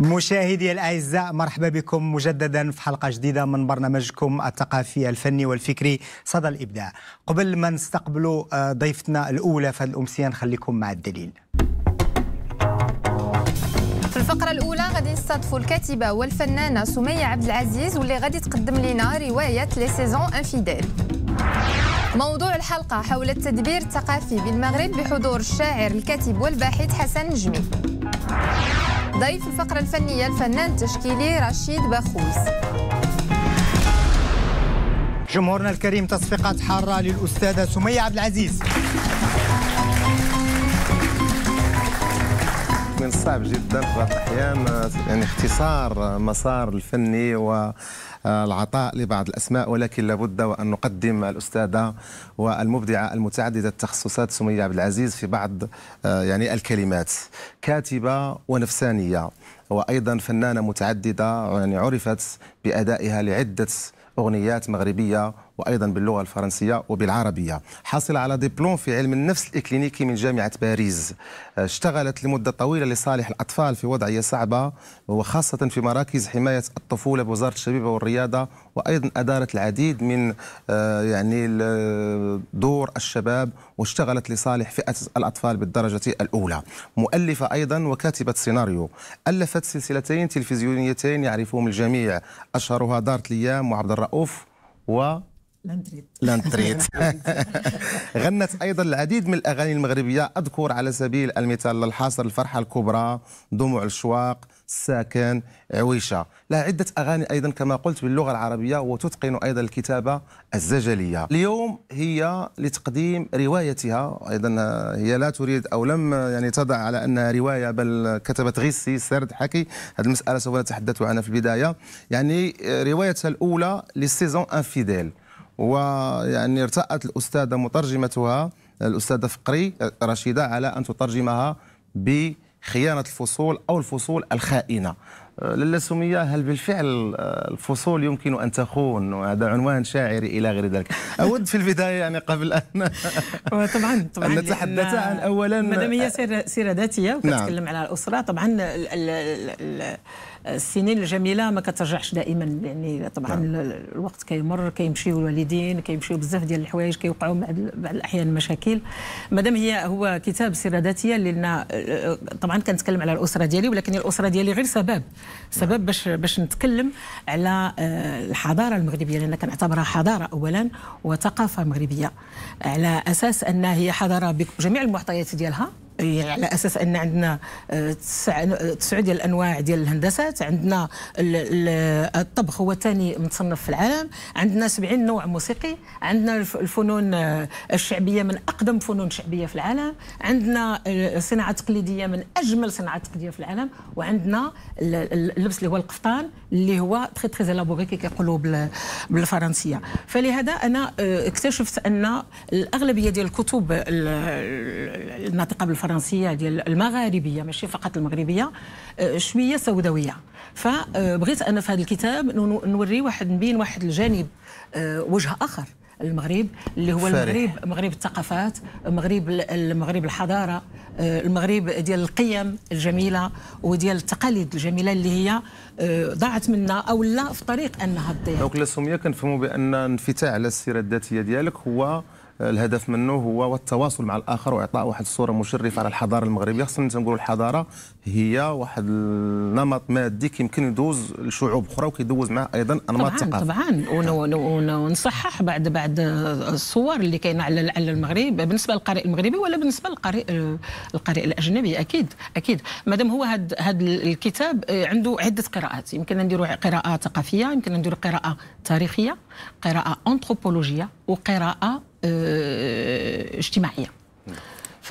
مشاهدي الأعزاء مرحبا بكم مجددا في حلقة جديدة من برنامجكم الثقافي الفني والفكري صدى الإبداع قبل ما نستقبل آه، ضيفتنا الأولى في الأمسية نخليكم مع الدليل الفقرة الأولى غادي نستضفوا الكاتبة والفنانة سمية عبد العزيز واللي غادي تقدم لنا رواية لي سيزون انفيديل موضوع الحلقة حول التدبير الثقافي بالمغرب بحضور الشاعر الكاتب والباحث حسن نجمي ضيف الفقرة الفنية الفنان التشكيلي رشيد باخوز جمهورنا الكريم تصفيقات حارة للأستاذة سمية عبد العزيز صعب جدا في بعض الاحيان يعني اختصار مسار الفني و العطاء لبعض الاسماء ولكن لابد وان نقدم الاستاذه والمبدعه المتعدده التخصصات سميه عبد العزيز في بعض يعني الكلمات كاتبه ونفسانيه وايضا فنانه متعدده يعني عرفت بادائها لعده اغنيات مغربيه وأيضا باللغة الفرنسية وبالعربية حاصل على دبلوم في علم النفس الإكلينيكي من جامعة باريس اشتغلت لمدة طويلة لصالح الأطفال في وضعية صعبة وخاصة في مراكز حماية الطفولة بوزارة الشبيبة والرياضة وأيضا أدارت العديد من آه، يعني آه، دور الشباب واشتغلت لصالح فئة الأطفال بالدرجة الأولى مؤلفة أيضا وكاتبة سيناريو ألفت سلسلتين تلفزيونيتين يعرفهم الجميع أشهرها دارت ليام وعبد الرؤوف و لانتريت غنت ايضا العديد من الاغاني المغربيه اذكر على سبيل المثال للحاصر الفرحه الكبرى دموع الشواق الساكن عويشه لها عده اغاني ايضا كما قلت باللغه العربيه وتتقن ايضا الكتابه الزجليه اليوم هي لتقديم روايتها ايضا هي لا تريد او لم يعني تضع على انها روايه بل كتبت غسي سرد حكي هذه المساله سوف نتحدث عنها في البدايه يعني آه، روايتها الاولى للسيزون انفيديل ويعني ارتأت الأستاذة مترجمتها الأستاذة فقري رشيدة على أن تترجمها بخيانة الفصول أو الفصول الخائنة لاله سميه هل بالفعل الفصول يمكن ان تخون وهذا عنوان شاعري الى غير ذلك اود في البدايه يعني قبل ان طبعا طبعا أن نتحدث عن اولا مادام هي سيره ذاتيه وكتتكلم نعم. على الاسره طبعا السنين الجميله ما كترجعش دائما يعني طبعا نعم. الوقت كيمر كيمشيو الوالدين كيمشيو بزاف ديال الحوايج كيوقعوا بعض الاحيان مشاكل مادام هي هو كتاب سيره ذاتيه لان آه، آه، طبعا كنتكلم على الاسره ديالي ولكن الاسره ديالي غير سبب سبب نعم. باش باش نتكلم على آه، الحضاره المغربيه لان كنعتبرها حضاره اولا وثقافه مغربيه على اساس انها هي حضاره بجميع المعطيات ديالها يعني على اساس ان عندنا آه، آه، تسع ديال الانواع ديال الهندسات عندنا الطبخ هو ثاني متصنف في العالم عندنا 70 نوع موسيقي عندنا الفنون آه، الشعبيه من اقدم فنون شعبيه في العالم عندنا صناعه تقليديه من اجمل صناعه تقليديه في العالم وعندنا اللبس اللي هو القفطان اللي هو تري تري الابوري كي كيقولوا بالفرنسيه فلهذا انا اكتشفت ان الاغلبيه ديال الكتب الناطقه بالفرنسيه الفرنسيه ديال المغاربيه ماشي فقط المغربيه آه، شويه سوداويه فبغيت آه، انا في هذا الكتاب نوري واحد نبين واحد الجانب آه، وجه اخر المغرب اللي هو فارح. المغرب مغرب الثقافات مغرب المغرب الحضاره المغرب ديال القيم الجميله وديال التقاليد الجميله اللي هي ضاعت منا او لا في طريق انها تضيع دونك لا سميه كنفهموا بان انفتاح على السيره الذاتيه ديالك هو الهدف منه هو التواصل مع الاخر واعطاء واحد الصوره مشرفه على الحضاره المغربيه خصنا نقولوا الحضاره هي واحد النمط مادي كيمكن يدوز لشعوب اخرى وكيدوز معاه ايضا انماط ثقافيه طبعا طبعا نعم. ونصحح بعد بعد الصور اللي كاينه على على المغرب بالنسبه للقارئ المغربي ولا بالنسبه للقارئ القارئ الاجنبي اكيد اكيد مادام هو هذا هاد الكتاب آه، عنده عده قراءات يمكن نديروا قراءه ثقافيه يمكن نديروا قراءه تاريخيه قراءه انثروبولوجيه وقراءه آه، اجتماعيه نعم.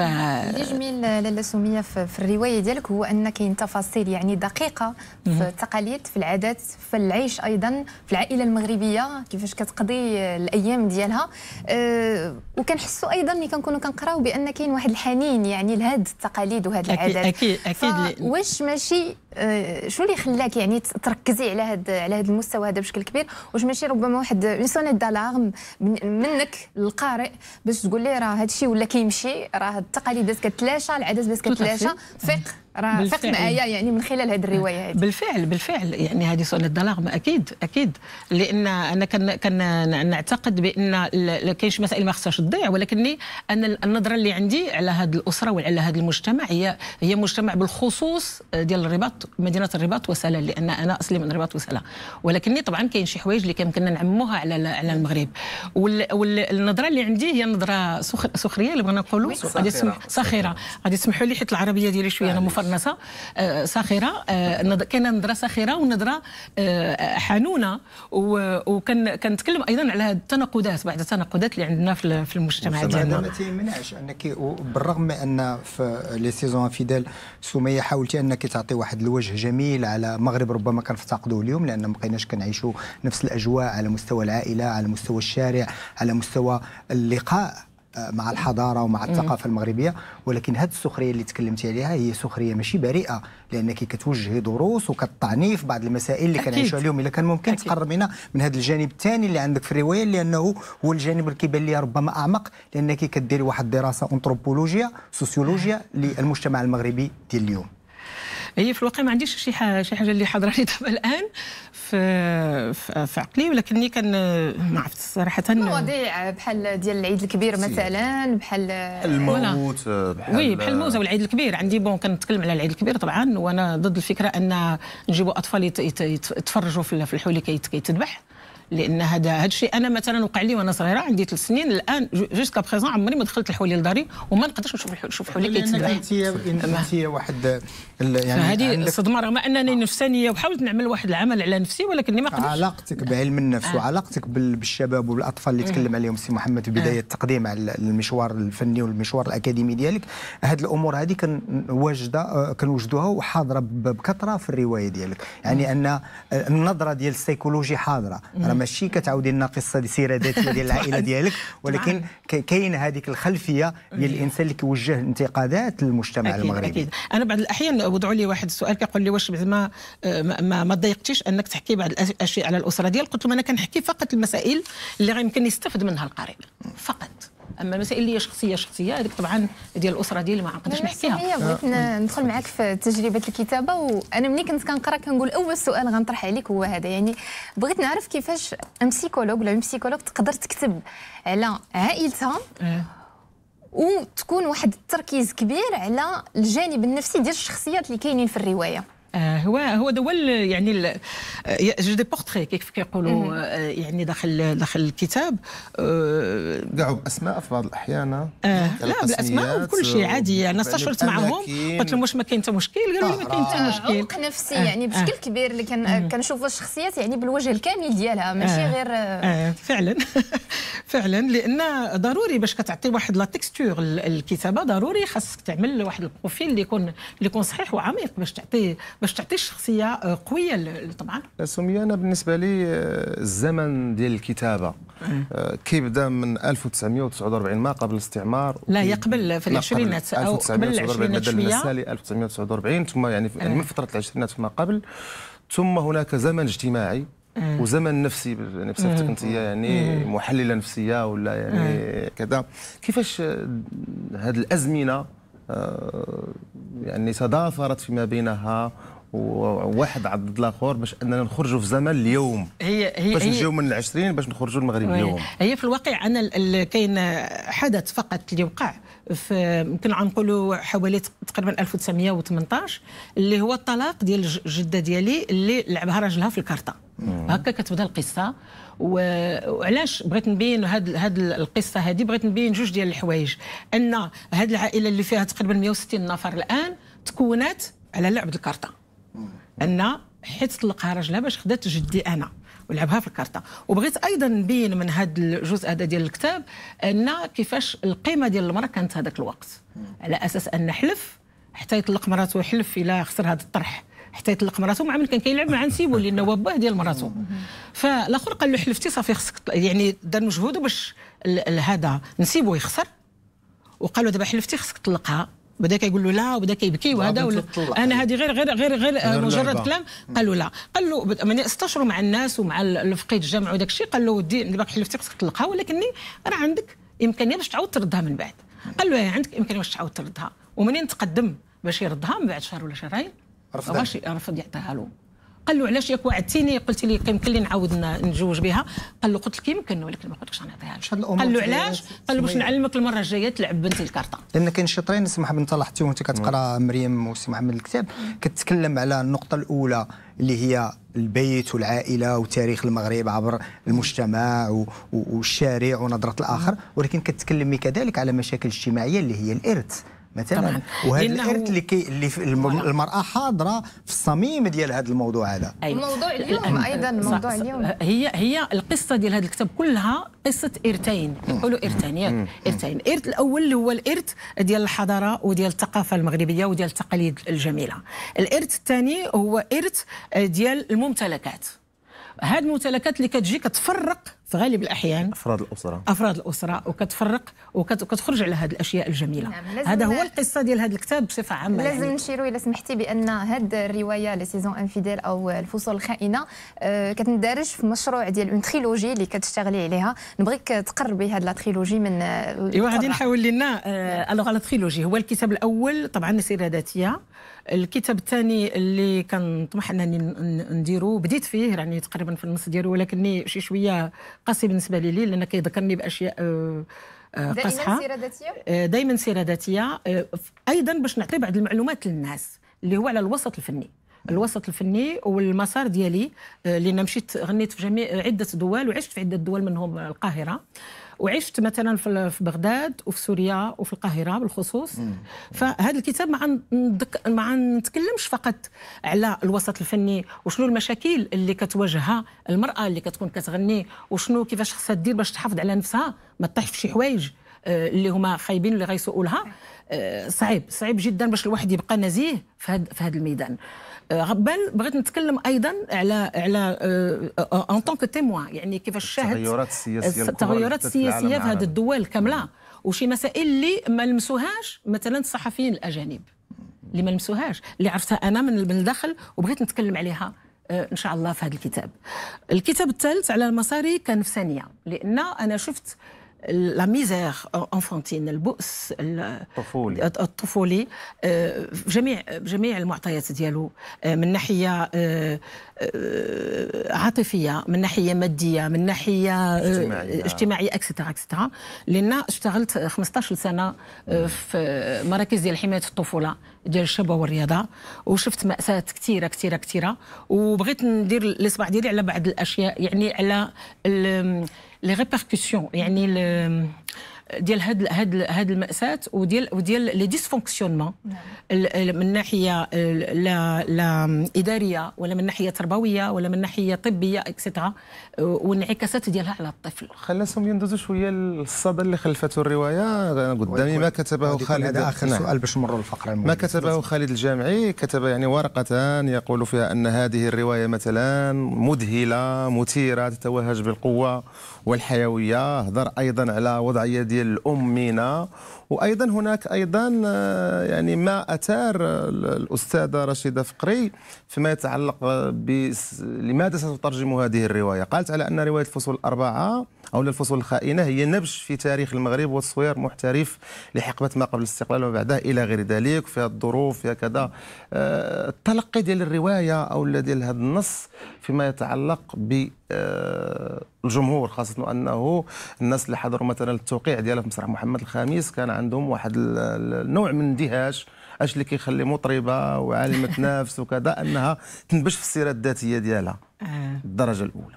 اللي جميل لاله سميه في الروايه ديالك هو ان كاين تفاصيل يعني دقيقه في التقاليد في العادات في العيش ايضا في العائله المغربيه كيفاش كتقضي الايام ديالها أه وكنحسوا ايضا ملي كنكونوا كنقراو بان كاين واحد الحنين يعني لهاد التقاليد وهذه العادات اكيد اكيد, أكيد واش ماشي آه، شو اللي خلاك يعني تركزي على هذا على هذا المستوى هذا بشكل كبير واش ماشي ربما واحد اون سونيت دالارم منك للقارئ باش تقول لي راه هذا الشيء ولا كيمشي راه التقاليد بس كتلاشى العادات بس كتلاشى فيق راه فقنا ايه يعني من خلال هذه الروايه هذه بالفعل بالفعل يعني هذه سؤال الظلام اكيد اكيد لان انا كان كان نعتقد بان كاين شي مسائل ما خصهاش تضيع ولكني انا النظره اللي عندي على هذه الاسره وعلى هذا المجتمع هي هي مجتمع بالخصوص ديال الرباط مدينه الرباط وسلا لان انا اصلي من الرباط وسلا ولكني طبعا كاين شي حوايج اللي كيمكننا نعموها على على المغرب والنظره اللي عندي هي نظره سخريه اللي بغينا نقولوا غادي ساخره غادي تسمحوا لي حيت العربيه ديالي شويه انا مفرطه مدرسه آه، ساخره كاينه نظره ساخره ونظره آه، حنونه وكنتكلم ايضا على هذه التناقضات بعض التناقضات اللي عندنا في المجتمع ديالنا ما تيمنعش انك بالرغم ان في لي سيزون انفيدال سميه حاولتي انك تعطي واحد الوجه جميل على المغرب ربما كنفتقدوه اليوم لان ما بقيناش كنعيشوا نفس الاجواء على مستوى العائله على مستوى الشارع على مستوى اللقاء مع الحضاره ومع الثقافه المغربيه ولكن هذه السخريه اللي تكلمتي عليها هي سخريه ماشي بريئه لانك كتوجهي دروس وكطعني في بعض المسائل اللي كنعيشوا اليوم الا كان ممكن أكيد. تقربينا من هذا الجانب الثاني اللي عندك في الروايه لانه هو الجانب اللي كيبان لي ربما اعمق لانك كديري واحد الدراسه انثروبولوجيا سوسيولوجيا للمجتمع المغربي ديال اليوم هي في الواقع ما عنديش شي حاجه شي حاجه اللي حضراني دابا الان في في عقلي ولكني كان ما عرفت صراحه مواضيع بحال ديال العيد الكبير مثلا بحال الموت بحال وي بحال الموت والعيد الكبير عندي بون كنتكلم على العيد الكبير طبعا وانا ضد الفكره ان نجيبوا اطفال يتفرجوا في الحولي كيتذبح لان هذا هذا الشيء انا مثلا وقع لي وانا صغيره عندي ثلاث سنين الان جوسكا بريزون عمري ما دخلت الحولي لداري وما نقدرش نشوف نشوف حولي كيتذبح انت انت واحد يعني هذه صدمه رغم انني نفسانيه وحاولت نعمل واحد العمل على نفسي ولكني ما قدرتش علاقتك بعلم النفس آه. وعلاقتك بالشباب وبالاطفال اللي آه. تكلم عليهم سي محمد في بدايه التقديم آه. على المشوار الفني والمشوار الاكاديمي ديالك هذه الامور هذه كان واجده آه، كنوجدوها وحاضره بكثره في الروايه ديالك يعني ان النظره ديال السيكولوجي حاضره ماشي كتعاودي لنا قصه سيره ذاتيه ديال العائله ديالك ولكن كاين هذيك الخلفيه ديال الانسان اللي كيوجه انتقادات للمجتمع أكيد المغربي اكيد انا بعض الاحيان وضعوا لي واحد السؤال كيقول لي واش زعما ما ما ضايقتيش انك تحكي بعض الاشياء على الاسره ديالك قلت لهم انا كنحكي فقط المسائل اللي غيمكن يستفد منها القارئ فقط اما المسائل اللي هي شخصيه شخصيه هذيك طبعا ديال الاسره ديالي ما نقدرش نحكيها هي آه. بغيت ندخل معاك في تجربه الكتابه وانا ملي كنت كنقرا كنقول اول سؤال غنطرح عليك هو هذا يعني بغيت نعرف كيفاش ام سيكولوج ولا ام سيكولوج تقدر تكتب على عائلتها آه. وتكون واحد التركيز كبير على الجانب النفسي ديال الشخصيات اللي كاينين في الروايه آه، هو هو دول يعني جو دي بورتري كيف كيقولوا آه، يعني داخل داخل الكتاب كاعوا آه، باسماء في بعض الاحيان لا بالاسماء وكل شيء عادي انا استشرت معهم قلت لهم واش ما كاين حتى مشكل قالوا لي ما كاين حتى مشكل عمق نفسي يعني بشكل كبير اللي كان كنشوفوا الشخصيات يعني بالوجه الكامل ديالها ماشي غير فعلا فعلا لان ضروري باش كتعطي واحد لا تكستور الكتابه ضروري خاصك تعمل واحد البروفيل اللي يكون اللي يكون صحيح وعميق باش تعطي باش تعطي شخصيه آه، قويه طبعا سميه انا بالنسبه لي آه، الزمن ديال الكتابه آه. كيبدا من 1949 ما قبل الاستعمار لا قبل في العشرينات او قبل العشرينات شويه 1949 ثم يعني يعني من فتره العشرينات ما قبل ثم هناك زمن اجتماعي وزمن نفسي يعني بصفتك انت يعني محلله نفسيه ولا يعني كذا كيفاش هذه الازمنه آه، يعني تضافرت فيما بينها وواحد عضد الاخر باش اننا نخرجوا في زمن اليوم هي هي باش نجيو من العشرين باش نخرجوا المغرب اليوم هي في الواقع انا كاين حدث فقط اللي وقع في يمكن نقولوا حوالي تقريبا 1918 اللي هو الطلاق ديال الجده ديالي اللي لعبها راجلها في الكارطه هكا كتبدا القصه وعلاش بغيت نبين هاد هاد القصه هذه بغيت نبين جوج ديال الحوايج ان هاد العائله اللي فيها تقريبا 160 نفر الان تكونت على لعب الكارطه ان حيت طلقها راجلها باش خدات جدي انا ولعبها في الكارطه وبغيت ايضا نبين من هذا الجزء هذا ديال الكتاب ان كيفاش القيمه ديال المراه كانت هذاك الوقت على اساس ان حلف حتى يطلق مراته حلف الى خسر هذا الطرح حتى يطلق مراته مع من كان كيلعب مع نسيبو لانه باه ديال مراته فالاخر قال له حلفتي صافي خصك يعني دار مجهود باش هذا نسيبو يخسر وقال له دابا حلفتي خصك تطلقها بدا كيقول له لا وبدا كيبكي وهذا ولا انا هذه غير غير غير غير مجرد كلام قال له لا قال له ملي استشروا مع الناس ومع الفقيه الجامع وداك الشيء قال له ودي دابا حلفتي خصك تطلقها ولكني راه عندك امكانيه باش تعاود تردها من بعد قال له إيه، عندك امكانيه باش تعاود تردها ومنين تقدم باش يردها من بعد شهر ولا شهرين رفض رفض يعطيها له قال له علاش ياك وعدتيني قلت لي يمكن لي نعاود نتزوج بها قال له قلت لك يمكن ولكن ما قلتلكش غنعطيها قال له علاش قال له باش نعلمك المره الجايه تلعب بنتي الكارطه لان كاين شطرين سمح بن لاحظتي وانت كتقرا مريم وسي محمد الكتاب كتتكلم على النقطه الاولى اللي هي البيت والعائله وتاريخ المغرب عبر المجتمع والشارع ونظره الاخر ولكن كتكلمي كذلك على مشاكل اجتماعيه اللي هي الارث مثلا وهذا الارث اللي كي اللي المراه حاضره في الصميم ديال هذا الموضوع هذا أيوة. أيوة. موضوع اليوم ايضا موضوع اليوم هي هي القصه ديال هذا الكتاب كلها قصه ارثين نقولوا ارثين ياك ارثين الارث الاول اللي هو الارث ديال الحضاره وديال الثقافه المغربيه وديال التقاليد الجميله الارث الثاني هو ارث ديال الممتلكات هاد الممتلكات اللي كتجي كتفرق في غالب الاحيان افراد الاسره افراد الاسره وكتفرق وكتخرج على هاد الاشياء الجميله نعم هذا هو القصه ديال هذا الكتاب بصفه عامه لازم يعني. نشيروا الى سمحتي بان هاد الروايه لي سيزون انفيديل او الفصول الخائنه أه كتندرج في مشروع ديال اون تريلوجي اللي كتشتغلي عليها نبغيك تقربي هاد لا تريلوجي من آه، ايوا غادي نحاول لنا الوغ لا تريلوجي هو الكتاب الاول طبعا سيره ذاتيه الكتاب الثاني اللي كنطمح انني نديرو بديت فيه يعني تقريبا في النص ديالو ولكني شي شويه قاسي بالنسبه لي لي لان كيذكرني باشياء آه، آه، قاسحه آه، دائما سيره ذاتيه دائما سيره ذاتيه ايضا باش نعطي بعض المعلومات للناس اللي هو على الوسط الفني الوسط الفني والمسار ديالي لان مشيت غنيت في جميع عده دول وعشت في عده دول منهم القاهره وعشت مثلا في بغداد وفي سوريا وفي القاهره بالخصوص فهذا الكتاب ما ندك... ما نتكلمش فقط على الوسط الفني وشنو المشاكل اللي كتواجهها المراه اللي كتكون كتغني وشنو كيفاش خصها دير باش تحافظ على نفسها ما تطيح في شي حوايج آه، اللي هما خايبين اللي غيسوقوا لها آه، صعيب صعيب جدا باش الواحد يبقى نزيه في هذا الميدان بل بغيت نتكلم ايضا على على ان طونك تيموا يعني كيفاش شاهد التغيرات السياسيه التغيرات السياسيه في هذه الدول كامله وشي مسائل اللي ما لمسوهاش مثلا الصحفيين الاجانب اللي ما لمسوهاش اللي عرفتها انا من الداخل وبغيت نتكلم عليها آه، ان شاء الله في هذا الكتاب الكتاب الثالث على المصاري كان في ثانيه لان انا شفت لا ميزير انفونتين البؤس الطفولي الطفولي جميع جميع المعطيات ديالو آه، من ناحيه آه، آه، عاطفيه من ناحيه ماديه من ناحيه اجتماعيه اجتماعيه اكسترا اكسترا لان اشتغلت 15 سنه في مراكز ديال حمايه الطفوله ديال الشباب والرياضه وشفت ماساه كثيره كثيره كثيره وبغيت ندير الاصبع ديالي على بعض الاشياء يعني على لي ريبركسيون يعني ديال هاد هاد هاد الماساه وديال وديال لي ديسفونكسيونمون نعم. من ناحيه لا لا اداريه ولا من ناحيه تربويه ولا من ناحيه طبيه اكسترا وانعكاسات ديالها على الطفل خلاصهم يندوزوا شويه للصدى اللي خلفته الروايه قدامي ما كتبه خالد هذا اخر سؤال باش نمروا للفقره ما كتبه خالد الجامعي كتب يعني ورقه يقول فيها ان هذه الروايه مثلا مذهله مثيره تتوهج بالقوه والحيويه هضر ايضا على وضعيه ديال الام مينا وايضا هناك ايضا آه، يعني ما اثار الاستاذه رشيده فقري فيما يتعلق ب لماذا ستترجم هذه الروايه قالت دلت على أن رواية الفصول الأربعة أو الفصول الخائنة هي نبش في تاريخ المغرب والصوير محترف لحقبة ما قبل الاستقلال وما بعده إلى غير ذلك فيها الظروف فيها كذا آه، التلقي ديال الرواية أو ديال هذا النص فيما يتعلق ب آه، الجمهور خاصة أنه الناس اللي حضروا مثلا التوقيع ديالها في مسرح محمد الخامس كان عندهم واحد النوع من الاندهاش اش اللي كيخلي مطربه وعالمه نفس وكذا انها تنبش في السيره الذاتيه ديالها آه. الدرجه الاولى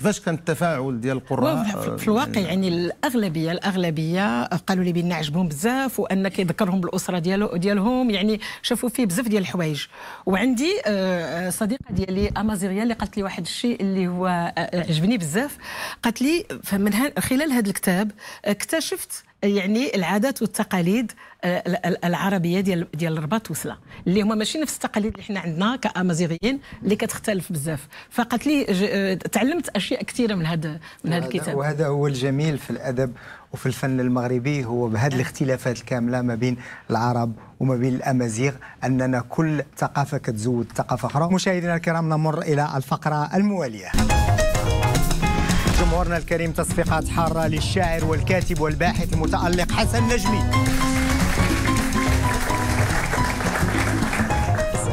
كيفاش كان التفاعل ديال القراء في الواقع آه، يعني الاغلبيه الاغلبيه قالوا لي بان عجبهم بزاف وان كيذكرهم بالاسره ديالو ديالهم يعني شافوا فيه بزاف ديال الحوايج وعندي آه، آه، صديقه ديالي امازيغيه اللي قالت لي واحد الشيء اللي هو عجبني بزاف قالت لي من خلال هذا الكتاب اكتشفت يعني العادات والتقاليد آه، العربيه ديال ديال الرباط وسلا اللي هما ماشي نفس التقاليد اللي حنا عندنا كامازيغيين اللي كتختلف بزاف فقالت لي آه، تعلمت اشياء كثيره من هذا من هذا الكتاب وهذا هو الجميل في الادب وفي الفن المغربي هو بهذه الاختلافات الكامله ما بين العرب وما بين الامازيغ اننا كل ثقافه كتزود ثقافه اخرى مشاهدينا الكرام نمر الى الفقره المواليه جمهورنا الكريم تصفيقات حارة للشاعر والكاتب والباحث المتألق حسن نجمي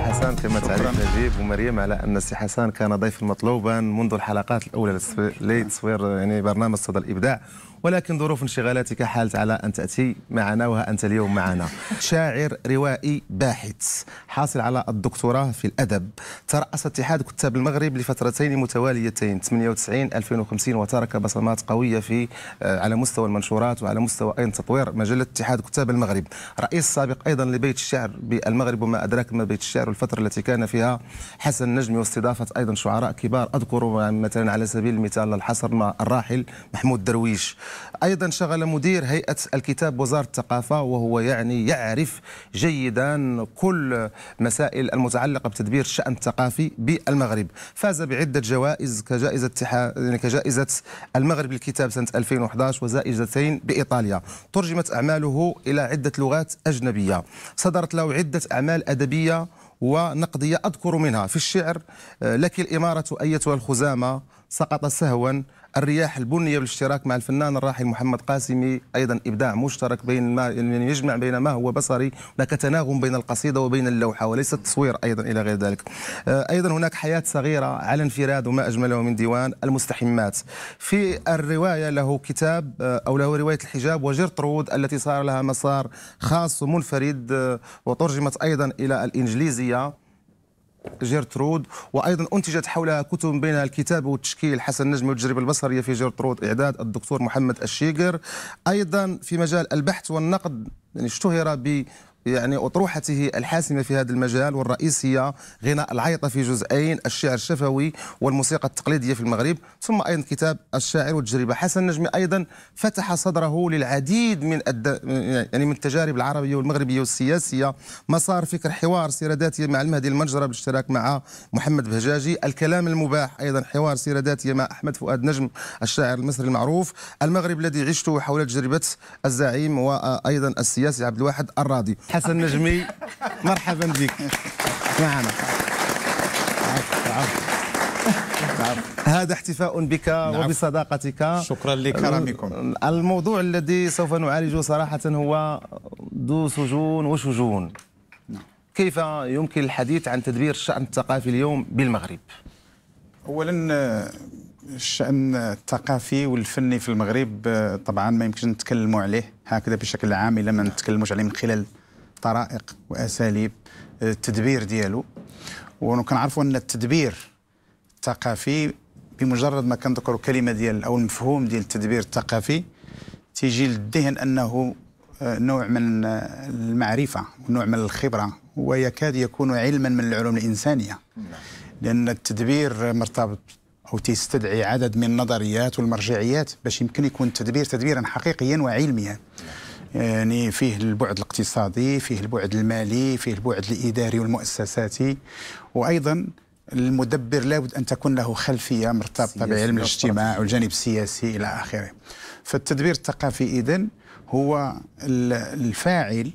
حسن كما تعرف نجيب ومريم على ان السي حسن كان ضيفا مطلوبا منذ الحلقات الاولى لتصوير يعني برنامج صدى الابداع ولكن ظروف انشغالاتك حالت على أن تأتي معنا وها أنت اليوم معنا شاعر روائي باحث حاصل على الدكتوراه في الأدب ترأس اتحاد كتاب المغرب لفترتين متواليتين 98 2050 وترك بصمات قوية في آه، على مستوى المنشورات وعلى مستوى أيضا تطوير مجلة اتحاد كتاب المغرب رئيس سابق أيضا لبيت الشعر بالمغرب وما أدراك ما بيت الشعر والفترة التي كان فيها حسن نجمي واستضافة أيضا شعراء كبار أذكر مثلا على سبيل المثال الحصر مع الراحل محمود درويش أيضا شغل مدير هيئة الكتاب وزارة الثقافة وهو يعني يعرف جيدا كل مسائل المتعلقة بتدبير الشأن الثقافي بالمغرب فاز بعدة جوائز كجائزة يعني كجائزة المغرب للكتاب سنة 2011 وزائزتين بإيطاليا ترجمت أعماله إلى عدة لغات أجنبية صدرت له عدة أعمال أدبية ونقدية أذكر منها في الشعر لك الإمارة أيتها الخزامة سقط سهوا الرياح البنية بالاشتراك مع الفنان الراحل محمد قاسمي أيضا إبداع مشترك بين ما يعني يجمع بين ما هو بصري هناك تناغم بين القصيدة وبين اللوحة وليس التصوير أيضا إلى غير ذلك آه، أيضا هناك حياة صغيرة على انفراد وما أجمله من ديوان المستحمات في الرواية له كتاب آه، أو له رواية الحجاب وجرت رود التي صار لها مسار خاص ومنفرد آه، وترجمت أيضا إلى الإنجليزية جيرترود وايضا انتجت حولها كتب بين الكتاب والتشكيل حسن نجمي والتجربه البصريه في جيرترود اعداد الدكتور محمد الشيقر ايضا في مجال البحث والنقد يعني اشتهر يعني أطروحته الحاسمة في هذا المجال والرئيسية غناء العيطة في جزئين الشعر الشفوي والموسيقى التقليدية في المغرب ثم أيضا كتاب الشاعر والتجربة حسن نجمي أيضا فتح صدره للعديد من الد... يعني من التجارب العربية والمغربية والسياسية مسار فكر حوار سيرة ذاتية مع المهدي المنجرة بالاشتراك مع محمد بهجاجي الكلام المباح أيضا حوار سيرة ذاتية مع أحمد فؤاد نجم الشاعر المصري المعروف المغرب الذي عشته حول تجربة الزعيم وأيضا السياسي عبد الواحد الراضي حسن نجمي مرحبا بك معنا هذا احتفاء بك نعم. وبصداقتك شكرا لكرمكم الموضوع الذي سوف نعالجه صراحة هو ذو سجون وشجون نعم. كيف يمكن الحديث عن تدبير الشأن الثقافي اليوم بالمغرب؟ أولا الشأن الثقافي والفني في المغرب طبعا ما يمكنش نتكلموا عليه هكذا بشكل عام إلا ما نتكلموش عليه من خلال طرائق واساليب آه، التدبير ديالو وكنعرفوا ان التدبير الثقافي بمجرد ما كنذكروا كلمه ديال او المفهوم ديال التدبير الثقافي تيجي للذهن انه آه، نوع من المعرفه ونوع من الخبره ويكاد يكون علما من العلوم الانسانيه نعم. لان التدبير مرتبط او تيستدعي عدد من النظريات والمرجعيات باش يمكن يكون التدبير تدبيرا حقيقيا وعلميا نعم. يعني فيه البعد الاقتصادي فيه البعد المالي فيه البعد الإداري والمؤسساتي وأيضا المدبر لابد أن تكون له خلفية مرتبطة بعلم الاجتماع والجانب السياسي إلى آخره فالتدبير الثقافي إذن هو الفاعل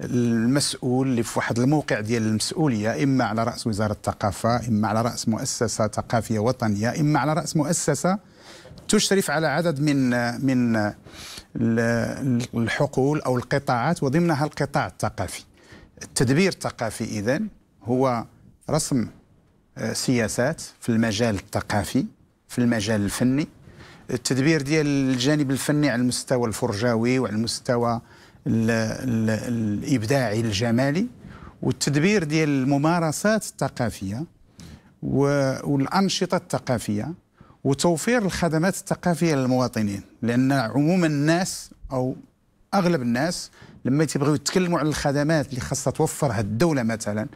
المسؤول اللي في واحد الموقع ديال المسؤوليه اما على راس وزاره الثقافه اما على راس مؤسسه ثقافيه وطنيه اما على راس مؤسسه تشرف على عدد من من الحقول او القطاعات وضمنها القطاع الثقافي. التدبير الثقافي اذا هو رسم آه، سياسات في المجال الثقافي في المجال الفني التدبير ديال الجانب الفني على المستوى الفرجاوي وعلى المستوى الـ الـ الابداعي الجمالي والتدبير ديال الممارسات الثقافيه والانشطه الثقافيه وتوفير الخدمات الثقافيه للمواطنين لان عموما الناس او اغلب الناس لما تيبغيو يتكلموا على الخدمات اللي خاصها توفرها الدوله مثلا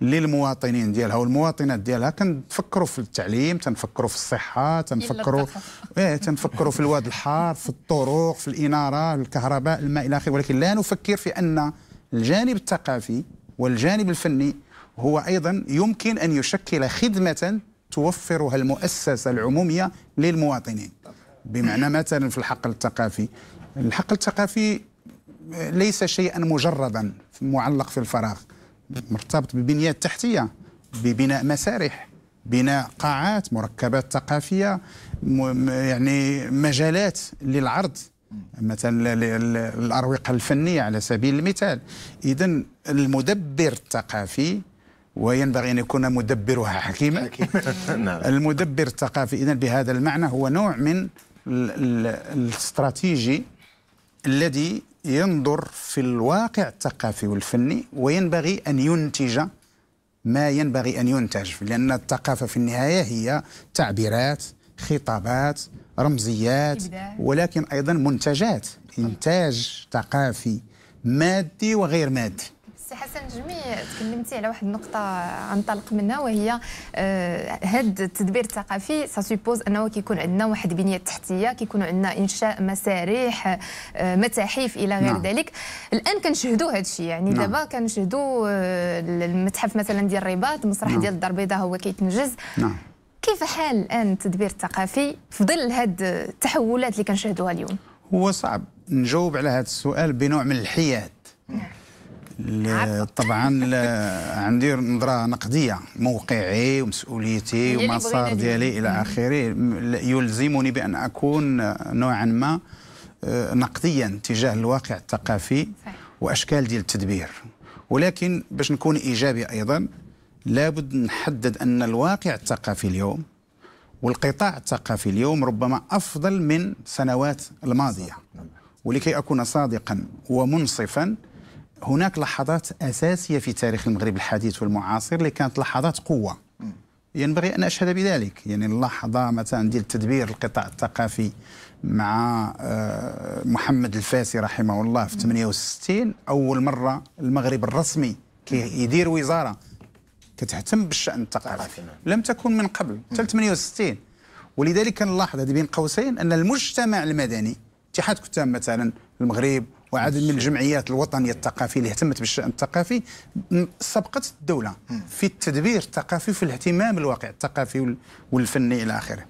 للمواطنين ديالها والمواطنات ديالها كنفكروا في التعليم تنفكروا في الصحه تنفكروا ايه تنفكروا في الواد الحار في الطرق في الاناره الكهرباء الماء الى اخره ولكن لا نفكر في ان الجانب الثقافي والجانب الفني هو ايضا يمكن ان يشكل خدمه توفرها المؤسسة العمومية للمواطنين بمعنى مثلا في الحقل الثقافي الحقل الثقافي ليس شيئا مجردا معلق في الفراغ مرتبط ببنية تحتية ببناء مسارح بناء قاعات مركبات ثقافية يعني مجالات للعرض مثلا الأروقة الفنية على سبيل المثال إذا المدبر الثقافي وينبغي أن يكون مدبرها حكيما نعم. المدبر الثقافي إذا بهذا المعنى هو نوع من الاستراتيجي الذي ينظر في الواقع الثقافي والفني وينبغي أن ينتج ما ينبغي أن ينتج لأن الثقافة في النهاية هي تعبيرات خطابات رمزيات ولكن أيضا منتجات إنتاج ثقافي مادي وغير مادي سي حسن نجمي تكلمتي على واحد النقطة غنطلق منها وهي آه، هاد التدبير الثقافي سيبوز أنه كيكون عندنا واحد البنية تحتية كيكون عندنا إنشاء مسارح آه، متاحف إلى غير نعم. ذلك الآن كنشهدوا هاد الشيء يعني نعم. دابا كنشهدوا آه، المتحف مثلا ديال الرباط المسرح نعم. ديال الدار البيضاء هو كيتنجز نعم. كيف حال الآن التدبير الثقافي في ظل هاد التحولات اللي كنشهدوها اليوم؟ هو صعب نجاوب على هذا السؤال بنوع من الحياد نعم. طبعا عندي نظره نقديه موقعي ومسؤوليتي يعني ومسار ديالي الى اخره يلزمني بان اكون نوعا ما آه، نقديا تجاه الواقع الثقافي واشكال ديال التدبير ولكن باش نكون ايجابي ايضا لابد نحدد ان الواقع الثقافي اليوم والقطاع الثقافي اليوم ربما افضل من سنوات الماضيه نعم. ولكي اكون صادقا ومنصفا هناك لحظات أساسية في تاريخ المغرب الحديث والمعاصر اللي كانت لحظات قوة ينبغي أن أشهد بذلك يعني اللحظة مثلا ديال تدبير القطاع الثقافي مع آه، محمد الفاسي رحمه الله في 68 أول مرة المغرب الرسمي يدير وزارة كتهتم بالشأن الثقافي لم تكن من قبل حتى 68 ولذلك كنلاحظ هذه بين قوسين أن المجتمع المدني اتحاد كتاب مثلا المغرب وعدد من الجمعيات الوطنيه الثقافيه اللي اهتمت بالشان الثقافي سبقت الدوله في التدبير الثقافي وفي الاهتمام بالواقع الثقافي والفني الى اخره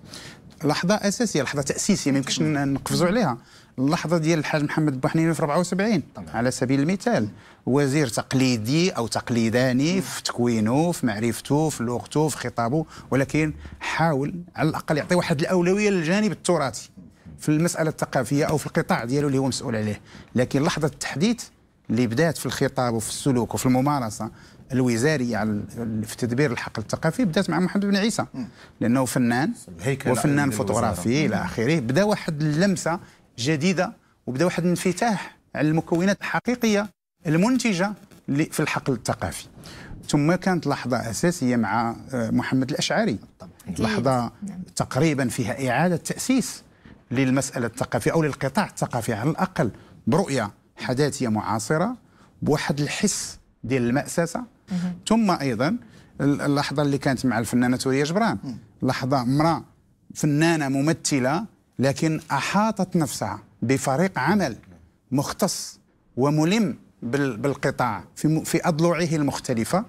لحظه اساسيه لحظه تاسيسيه ما يمكنش نقفزوا عليها اللحظه ديال الحاج محمد بوحنين في 74 طبعا. على سبيل المثال وزير تقليدي او تقليداني في تكوينه في معرفته في لغته في خطابه ولكن حاول على الاقل يعطي واحد الاولويه للجانب التراثي في المساله الثقافيه او في القطاع ديالو اللي هو مسؤول عليه لكن لحظه التحديث اللي بدات في الخطاب وفي السلوك وفي الممارسه الوزاريه على في تدبير الحقل الثقافي بدات مع محمد بن عيسى لانه فنان وفنان فوتوغرافي الى اخره بدا واحد اللمسه جديده وبدا واحد الانفتاح على المكونات الحقيقيه المنتجه في الحقل الثقافي ثم كانت لحظة أساسية مع آه، محمد الأشعري لحظة نعم. تقريبا فيها إعادة تأسيس للمسألة الثقافية أو للقطاع الثقافي على الأقل برؤية حداثية معاصرة بواحد الحس ديال المأساسة ثم أيضا اللحظة اللي كانت مع الفنانة توريا جبران لحظة امرأة فنانة ممثلة لكن أحاطت نفسها بفريق عمل مختص وملم بالقطاع في أضلوعه المختلفة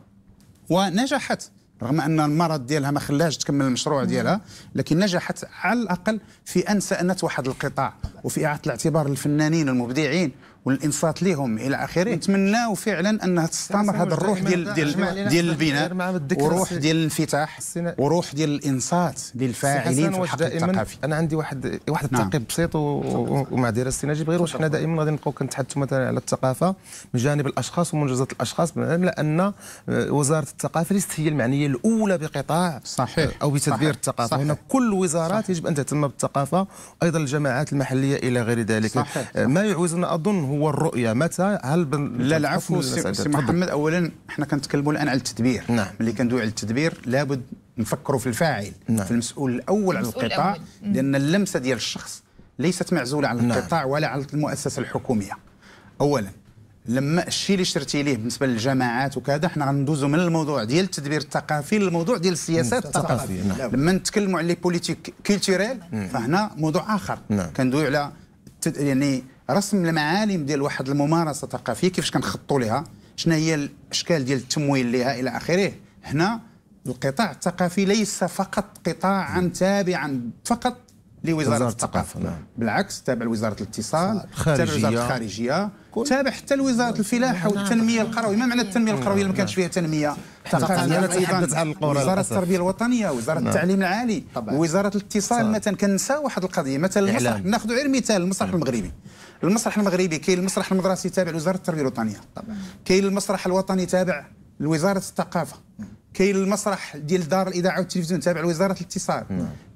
ونجحت رغم ان المرض ديالها ما خلاهاش تكمل المشروع ديالها لكن نجحت على الاقل في ان سانت واحد القطاع وفي اعاده الاعتبار للفنانين المبدعين والانصات لهم الى اخره نعم. نتمناو فعلا انها تستمر نعم، هذا الروح نعم، ديال ديال ديال البناء وروح ديال الانفتاح وروح ديال الانصات للفاعلين في الحق الثقافي انا عندي واحد واحد التعقيب نعم. بسيط ومعذره دراسة نجيب غير واش حنا دائما غادي نبقاو كنتحدثوا مثلا على الثقافه من جانب الاشخاص ومنجزات الاشخاص لان آه، وزاره الثقافه ليست هي المعنيه الاولى بقطاع صحيح آه، او بتدبير الثقافه هنا كل الوزارات يجب ان تهتم بالثقافه وايضا الجماعات المحليه الى غير ذلك صحيح. آه، ما يعوزنا اظن هو الرؤيه متى هل بن... لا العفو سي محمد اولا احنا كنتكلموا الان على التدبير نعم ملي كندوي على التدبير لابد نفكروا في الفاعل نعم. في المسؤول الاول على القطاع الأول. لان اللمسه ديال الشخص ليست معزوله على نعم. القطاع نعم. ولا على المؤسسه الحكوميه اولا لما الشيء اللي شرتي ليه بالنسبه للجماعات وكذا حنا غندوزو من الموضوع ديال التدبير الثقافي للموضوع ديال السياسات الثقافيه نعم. لما نتكلموا على لي بوليتيك كولتوريل فهنا موضوع اخر نعم. كندوي على يعني رسم المعالم ديال واحد الممارسه ثقافيه كيفاش كنخطوا لها شنو هي الاشكال ديال التمويل لها الى اخره هنا القطاع الثقافي ليس فقط قطاعا تابعا فقط لوزاره الثقافه نعم. بالعكس تابع لوزاره الاتصال تابع لوزاره الخارجيه تابع حتى لوزاره الفلاحه والتنميه نعم. القرويه ما معنى التنميه القرويه اللي ما كانش فيها تنميه ثقافيه وزاره التربيه الوطنيه وزاره نعم. التعليم العالي وزاره الاتصال مثلا كنساو واحد القضيه مثلا المسرح ناخذ غير مثال المسرح نعم. المغربي المسرح المغربي كاين المسرح المدرسي تابع لوزاره التربيه الوطنيه كاين المسرح الوطني تابع لوزاره الثقافه كاين المسرح ديال دار الاذاعه والتلفزيون تابع لوزاره الاتصال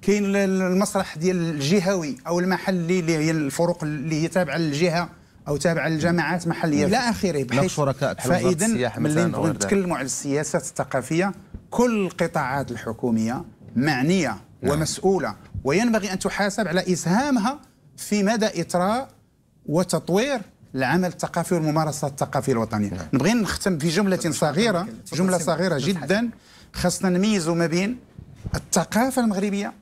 كاين المسرح ديال الجهوي او المحلي اللي هي الفروق اللي هي تابعه للجهه او تابعه للجماعات محليه الى اخره بحيث شركاء فاذا ملي نبغيو نتكلموا على السياسات الثقافيه كل القطاعات الحكوميه معنيه نعم. ومسؤوله وينبغي ان تحاسب على اسهامها في مدى اطراء وتطوير العمل الثقافي والممارسه الثقافيه الوطنيه نعم. نبغي نختم في جمله صغيره جمله صغيره جدا خاصنا نميز ما بين الثقافه المغربيه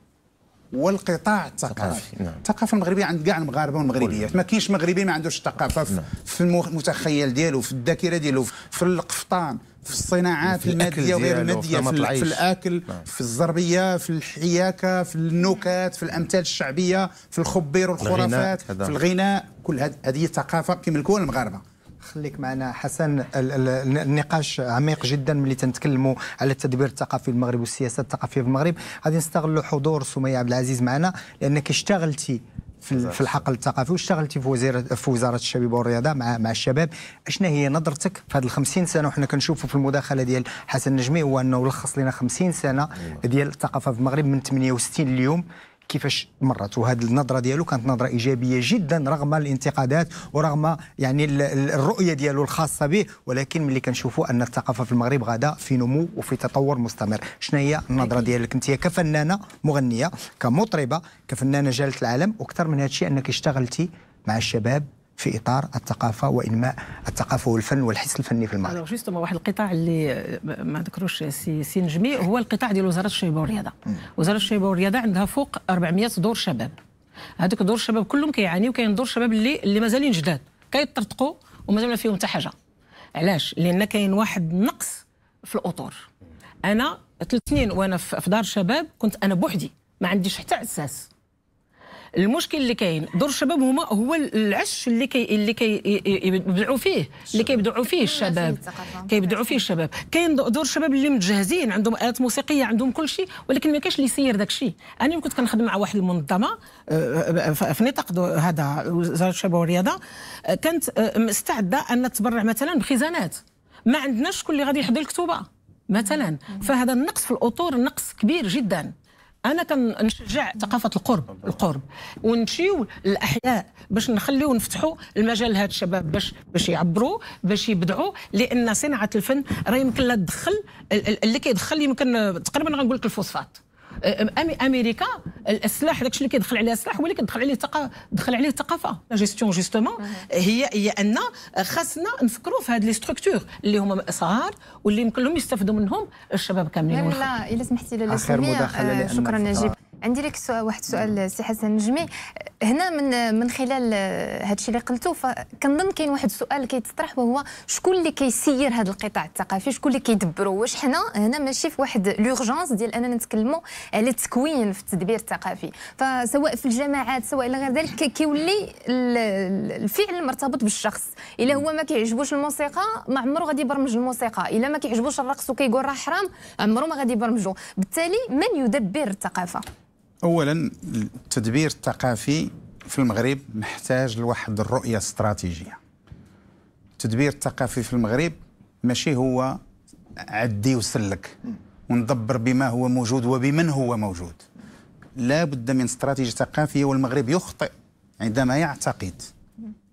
والقطاع الثقافي نعم. الثقافه المغربيه عند كاع المغاربه والمغربيات ما كاينش مغربي ما عندوش الثقافه في, نعم. في المتخيل ديالو في الذاكره ديالو في القفطان في الصناعات في الماديه وغير الماديه في, في, في الاكل نعم. في الزربيه في الحياكه في النكات في الامثال الشعبيه في الخبير والخرافات في الغناء كل هذه الثقافه كيملكوها المغاربه خليك معنا حسن النقاش عميق جدا ملي تنتكلموا على التدبير الثقافي في المغرب والسياسه الثقافيه في المغرب غادي نستغلوا حضور سميه عبد العزيز معنا لانك اشتغلتي في, في الحقل الثقافي واشتغلتي في وزاره في وزاره الشباب والرياضه مع مع الشباب اشنا هي نظرتك في هذه ال 50 سنه وحنا كنشوفوا في المداخله ديال حسن نجمي هو انه لخص لنا 50 سنه أيوة. ديال الثقافه في المغرب من 68 اليوم كيفاش مرت وهذه النظره ديالو كانت نظره ايجابيه جدا رغم الانتقادات ورغم يعني الرؤيه ديالو الخاصه به ولكن ملي كنشوفوا ان الثقافه في المغرب غدا في نمو وفي تطور مستمر شنو هي النظره ديالك انت كفنانه مغنيه كمطربه كفنانه جاله العالم واكثر من هذا الشيء انك اشتغلتي مع الشباب في اطار الثقافه وانماء الثقافه والفن والحس الفني في المغرب. جوستومون واحد القطاع اللي ما ذكروش سي, سي نجمي هو القطاع ديال وزاره الشباب والرياضه. وزاره الشباب والرياضه عندها فوق 400 دور شباب. هذوك دور الشباب كلهم كيعانيوا وكاين دور شباب اللي اللي مازالين جداد كيطرطقوا ومازال ما فيهم حتى حاجه. علاش؟ لان كاين واحد النقص في الاطر. انا ثلاث سنين وانا في دار الشباب كنت انا بوحدي ما عنديش حتى عساس. المشكل اللي كاين دور الشباب هما هو العش اللي كي اللي كيبدعوا فيه اللي كيبدعوا فيه الشباب كيبدعوا فيه الشباب كاين دور الشباب اللي متجهزين عندهم الات موسيقيه عندهم كل شيء ولكن ما كاينش اللي يسير داك الشيء انا كنت كنخدم مع واحد المنظمه آه، آه، في نطاق هذا وزاره الشباب والرياضه آه، كانت مستعده ان تبرع مثلا بخزانات ما عندناش شكون اللي غادي يحضر الكتوبه مثلا فهذا النقص في الاطور نقص كبير جدا انا كنشجع ثقافه القرب القرب ونمشيو للاحياء باش نخليو نفتحوا المجال لهاد الشباب باش باش يعبروا باش يبدعوا لان صناعه الفن راه يمكن لا تدخل اللي كيدخل يمكن تقريبا غنقول لك الفوسفات امريكا السلاح داكشي اللي كيدخل عليه السلاح هو اللي كيدخل عليه دخل عليه الثقافه لا جيستيون جوستومون هي هي ان خاصنا نفكروا في هاد لي ستركتور اللي هما صغار واللي يمكن لهم يستافدوا منهم الشباب كاملين لا لا الا سمحتي لاله سمية آه، شكرا نجيب عندي لك سؤال واحد سؤال نعم. سي حسن نجمي هنا من من خلال هادشي اللي قلته فكنظن كاين واحد السؤال كيتطرح وهو شكون اللي كيسير هذا القطاع الثقافي شكون اللي كيدبرو واش حنا هنا ماشي في واحد لورجونس ديال اننا نتكلموا على التكوين في التدبير الثقافي فسواء في الجماعات سواء الى غير ذلك كيولي الفعل مرتبط بالشخص الا هو ما كيعجبوش الموسيقى ما عمره غادي يبرمج الموسيقى الا ما كيعجبوش الرقص وكيقول راه حرام عمره ما غادي يبرمجو بالتالي من يدبر الثقافه اولا التدبير الثقافي في المغرب محتاج لواحد الرؤيه استراتيجيه التدبير الثقافي في المغرب ماشي هو عدي وسلك وندبر بما هو موجود وبمن هو موجود لا بد من استراتيجيه ثقافيه والمغرب يخطئ عندما يعتقد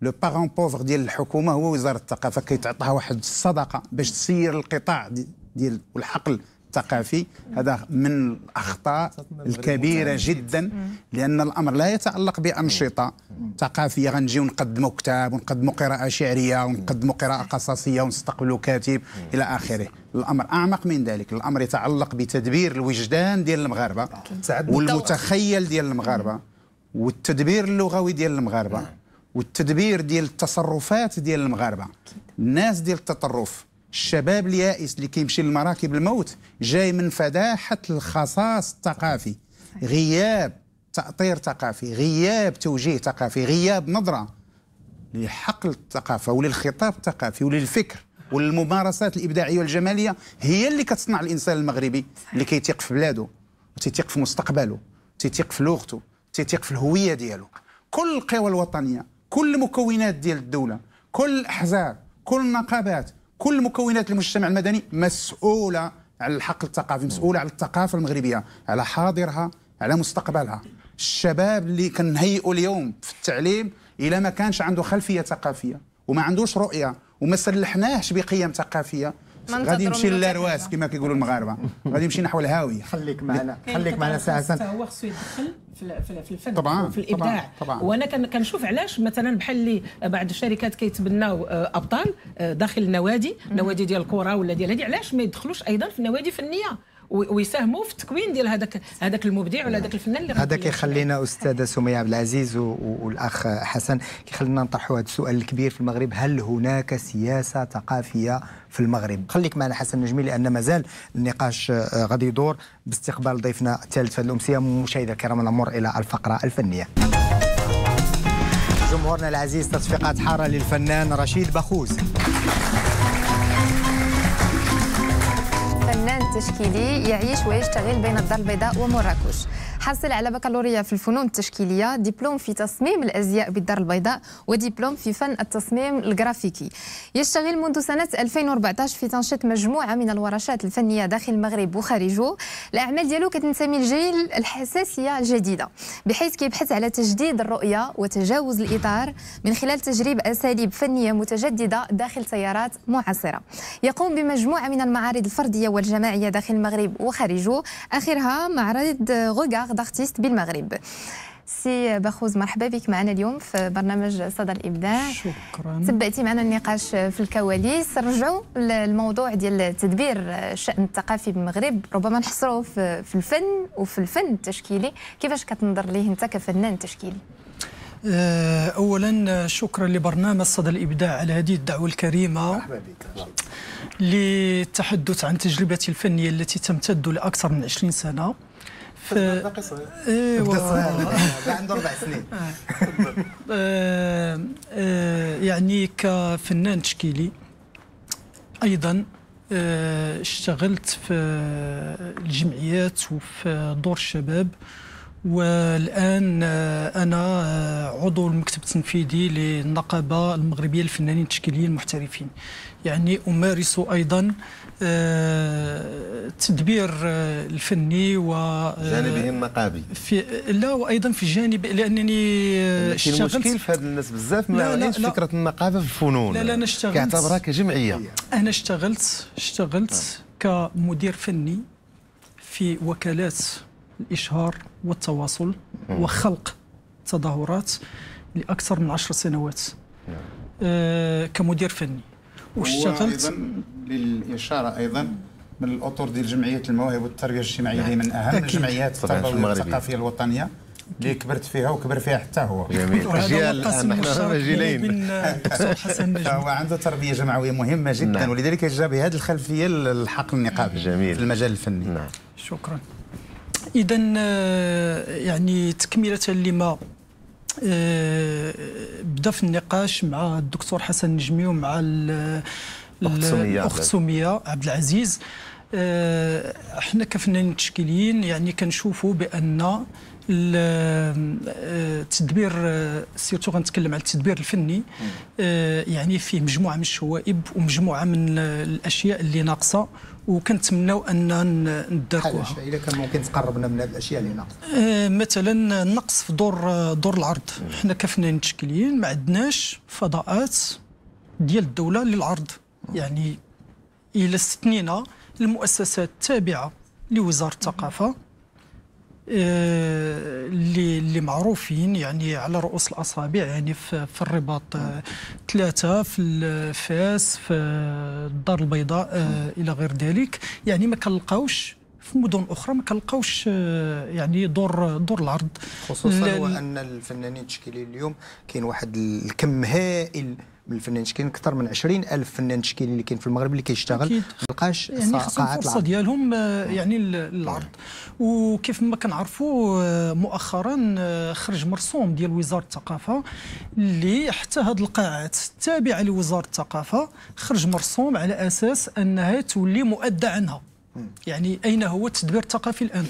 لو بارون بوفر ديال الحكومه هو وزاره الثقافه كيتعطاها واحد الصدقه باش تسير القطاع ديال والحقل الثقافي هذا من الأخطاء الكبيرة جدا لأن الأمر لا يتعلق بأنشطة ثقافية غنجيو نقدموا كتاب ونقدموا قراءة شعرية ونقدموا قراءة قصصية ونستقبلوا كاتب إلى آخره الأمر أعمق من ذلك الأمر يتعلق بتدبير الوجدان ديال المغاربة والمتخيل ديال المغاربة والتدبير اللغوي ديال المغاربة والتدبير ديال التصرفات ديال المغاربه الناس ديال التطرف الشباب اليائس اللي كيمشي لمراكب الموت جاي من فداحة الخصاص الثقافي غياب تأطير ثقافي غياب توجيه ثقافي غياب نظرة لحقل الثقافة وللخطاب الثقافي وللفكر والممارسات الإبداعية والجمالية هي اللي كتصنع الإنسان المغربي اللي كيتيق في بلاده وتيتيق في مستقبله تيتيق في لغته تيتيق في الهوية دياله كل القوى الوطنية كل المكونات ديال الدولة كل الأحزاب كل النقابات كل مكونات المجتمع المدني مسؤوله على الحقل الثقافي مسؤوله على الثقافه المغربيه على حاضرها على مستقبلها الشباب اللي كنهيئوا اليوم في التعليم الى ما كانش عنده خلفيه ثقافيه وما عندوش رؤيه وما سلحناهش بقيم ثقافيه غادي يمشي للارواس كما كيقولوا المغاربه غادي يمشي نحو الهاويه خليك معنا خليك معنا ساعه سنة. هو خصو يدخل في الفن طبعا في الابداع طبعا طبعا وانا كنشوف علاش مثلا بحال اللي بعض الشركات كيتبناو آه، ابطال آه، داخل النوادي النوادي ديال الكره ولا ديال هذه علاش ما يدخلوش ايضا في نوادي فنيه ويساهموا في التكوين ديال هذاك هذاك المبدع ولا هذاك الفنان اللي هذا كيخلينا استاذه سميه عبد العزيز والاخ حسن كيخلينا نطرحوا هذا السؤال الكبير في المغرب هل هناك سياسه ثقافيه في المغرب خليك معنا حسن نجمي لان مازال النقاش آه، غادي يدور باستقبال ضيفنا الثالث في الامسيه مشاهدينا الكرام نمر الى الفقره الفنيه جمهورنا العزيز تصفيقات حاره للفنان رشيد بخوز التشكيلي يعيش ويشتغل بين الدار البيضاء ومراكش حاصل على بكالوريا في الفنون التشكيليه دبلوم في تصميم الازياء بالدار البيضاء ودبلوم في فن التصميم الجرافيكي يشتغل منذ سنه 2014 في تنشيط مجموعه من الورشات الفنيه داخل المغرب وخارجه الاعمال ديالو كتنتمي لجيل الحساسيه الجديده بحيث كيبحث على تجديد الرؤيه وتجاوز الاطار من خلال تجريب اساليب فنيه متجدده داخل تيارات معاصره يقوم بمجموعه من المعارض الفرديه والجماعيه داخل المغرب وخارجه اخرها معرض غوغار ديار دارتيست بالمغرب سي بخوز مرحبا بك معنا اليوم في برنامج صدى الابداع شكرا تبعتي معنا النقاش في الكواليس رجعوا للموضوع ديال تدبير الشان الثقافي بالمغرب ربما نحصروا في الفن وفي الفن التشكيلي كيفاش كتنظر ليه انت كفنان تشكيلي آه، اولا شكرا لبرنامج صدى الابداع على هذه الدعوه الكريمه مرحبا بك للتحدث عن تجربتي الفنيه التي تمتد لاكثر من 20 سنه هذا ايوه عنده اربع سنين آه. آه، آه، يعني كفنان تشكيلي ايضا اشتغلت في الجمعيات وفي دور الشباب والان انا عضو المكتب التنفيذي للنقابه المغربيه للفنانين التشكيليين المحترفين يعني امارس ايضا التدبير آه، آه، الفني و آه، جانبه النقابي في لا وايضا في جانب لانني اشتغلت المشكل في هذا الناس بزاف ما عندهمش فكره النقابه في الفنون لا لا انا اشتغلت كيعتبرها كجمعيه انا اشتغلت اشتغلت نعم. كمدير فني في وكالات الاشهار والتواصل وخلق تظاهرات لاكثر من عشر سنوات نعم. كمدير فني واشتغلت للاشاره ايضا من الاطر ديال جمعيه المواهب والتربيه الاجتماعيه نعم، اللي من اهم الجمعيات التربويه يعني. الثقافية الوطنيه اللي كبرت فيها وكبر فيها حتى هو جميل اجيال نحن جيلين هو عنده تربيه جمعويه مهمه جدا نعم. ولذلك جاء بهذه الخلفيه الحق النقابي جميل في المجال الفني نعم شكرا اذا آه، يعني تكمله لما آه، بدا في النقاش مع الدكتور حسن نجمي ومع الاخت سميه عبد العزيز آه، احنا كفنانين تشكيليين يعني كنشوفوا بان التدبير آه، سيرتو غنتكلم على التدبير الفني يعني فيه مجموعه من الشوائب ومجموعه من الاشياء اللي ناقصه وكنتمناو ان نداركوها اذا كان ممكن تقربنا من هذه الاشياء اللي ناقص آه مثلا النقص في دور دور العرض حنا كفنانين تشكيليين ما عندناش فضاءات ديال الدوله للعرض يعني الى استثنينا المؤسسات التابعه لوزاره الثقافه اللي اللي معروفين يعني على رؤوس الاصابع يعني في, في الرباط آه، ثلاثه في فاس في الدار البيضاء آه، الى غير ذلك يعني ما كنلقاوش في مدن اخرى ما كنلقاوش آه، يعني دور دور العرض خصوصا وان الفنانين التشكيليين اليوم كاين واحد الكم هائل من الفنان التشكيلي اكثر من 20 الف فنان تشكيلي اللي كاين في المغرب اللي كيشتغل ما لقاش يعني خاصهم الفرصه ديالهم آه، يعني العرض وكيف ما كنعرفوا آه، مؤخرا آه، خرج مرسوم ديال وزاره الثقافه اللي حتى هذه القاعات التابعه لوزاره الثقافه خرج مرسوم على اساس انها تولي مؤدى عنها يعني اين هو التدبير الثقافي الان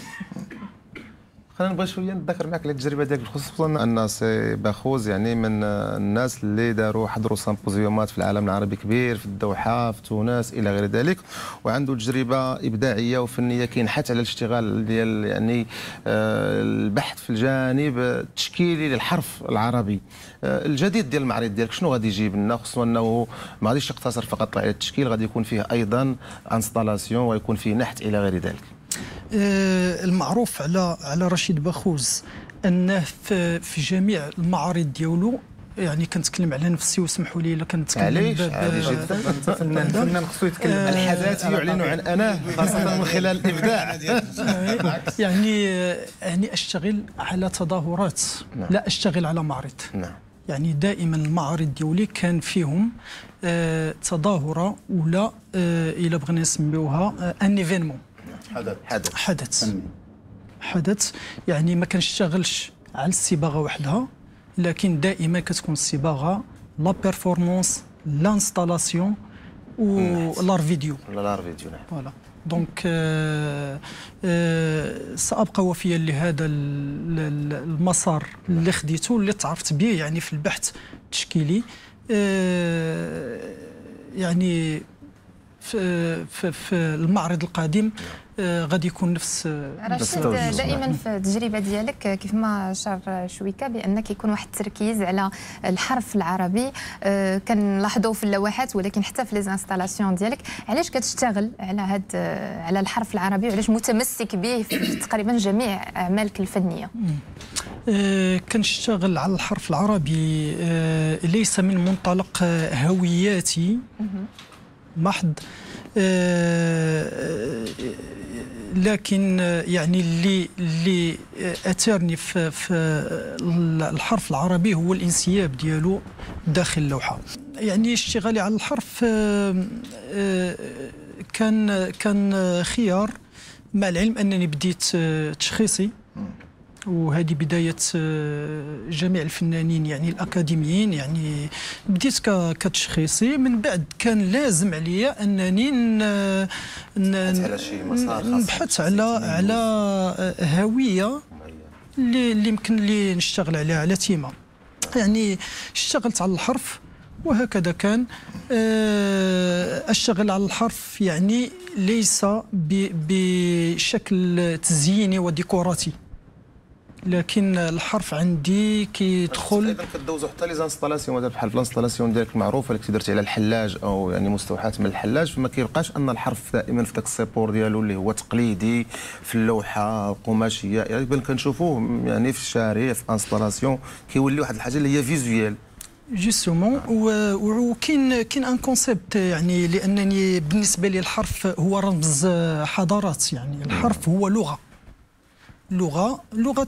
انا نبغي شويه نتذكر معك على التجربه ديالك خصوصا ان سي باخوز يعني من الناس اللي داروا حضروا سامبوزيومات في العالم العربي كبير في الدوحه في تونس الى غير ذلك وعنده تجربه ابداعيه وفنيه كينحت على الاشتغال ديال يعني آه، البحث في الجانب التشكيلي للحرف العربي آه، الجديد ديال المعرض ديالك شنو غادي يجيب لنا خصوصا انه ما غاديش يقتصر فقط على التشكيل غادي يكون فيه ايضا انستالاسيون ويكون فيه نحت الى غير ذلك آه، المعروف على على رشيد باخوز انه في, في جميع المعارض ديالو يعني كنتكلم على نفسي وسمحوا لي الا كنتكلم علاش عادي جدا الفنان خصو يتكلم على آه، الحداث يعلن عن اناه خاصه من خلال الابداع يعني يعني اشتغل على تظاهرات نعم. لا اشتغل على معرض نعم. يعني دائما المعارض ديالي كان فيهم آه، تظاهره ولا الا بغينا نسميوها ان ايفينمون حدث حدث حدث حدث يعني ما كنشتغلش على الصباغه وحدها لكن دائما كتكون الصباغه لا بيرفورمانس لانستالاسيون و لار فيديو لار فيديو نعم فوالا دونك آه آه سابقى وفيا لهذا المسار اللي خديته اللي تعرفت به يعني في البحث التشكيلي آه يعني في, في, في المعرض القادم آه، غادي يكون نفس آه، رشيد دائما في التجربه ديالك آه، كيف ما اشار شويكه بان كيكون واحد التركيز على الحرف العربي كنلاحظوه في اللوحات ولكن حتى في ليزانستالاسيون ديالك علاش كتشتغل على هاد على الحرف العربي وعلاش متمسك به في تقريبا جميع اعمالك الفنيه كنشتغل على الحرف العربي ليس من منطلق هوياتي محض آه، آه، لكن آه، يعني اللي اللي اثرني في, في الحرف العربي هو الانسياب ديالو داخل اللوحه يعني اشتغالي على الحرف كان كان خيار مع العلم انني بديت تشخيصي وهذه بداية آه، جميع الفنانين يعني الأكاديميين يعني بديت كتشخيصي من بعد كان لازم عليا أنني نبحث على على آه، هوية اللي يمكن لي نشتغل عليها على تيمة يعني اشتغلت على الحرف وهكذا كان الشغل آه، على الحرف يعني ليس بشكل تزييني وديكوراتي لكن الحرف عندي كيدخل كدوزو حتى لي زانستالاسيون مثلا بحال في ديالك المعروفه اللي درتي على الحلاج او يعني مستوحات من الحلاج فما كيبقاش ان الحرف دائما في ذاك السيبور ديالو اللي هو تقليدي في اللوحه القماشيه يعني بان كنشوفوه يعني في الشارع في انستالاسيون كيولي واحد الحاجه اللي هي فيزويال جيستومون وكاين كاين ان كونسيبت يعني لانني بالنسبه لي الحرف هو رمز حضارات يعني الحرف هو لغه لغه لغه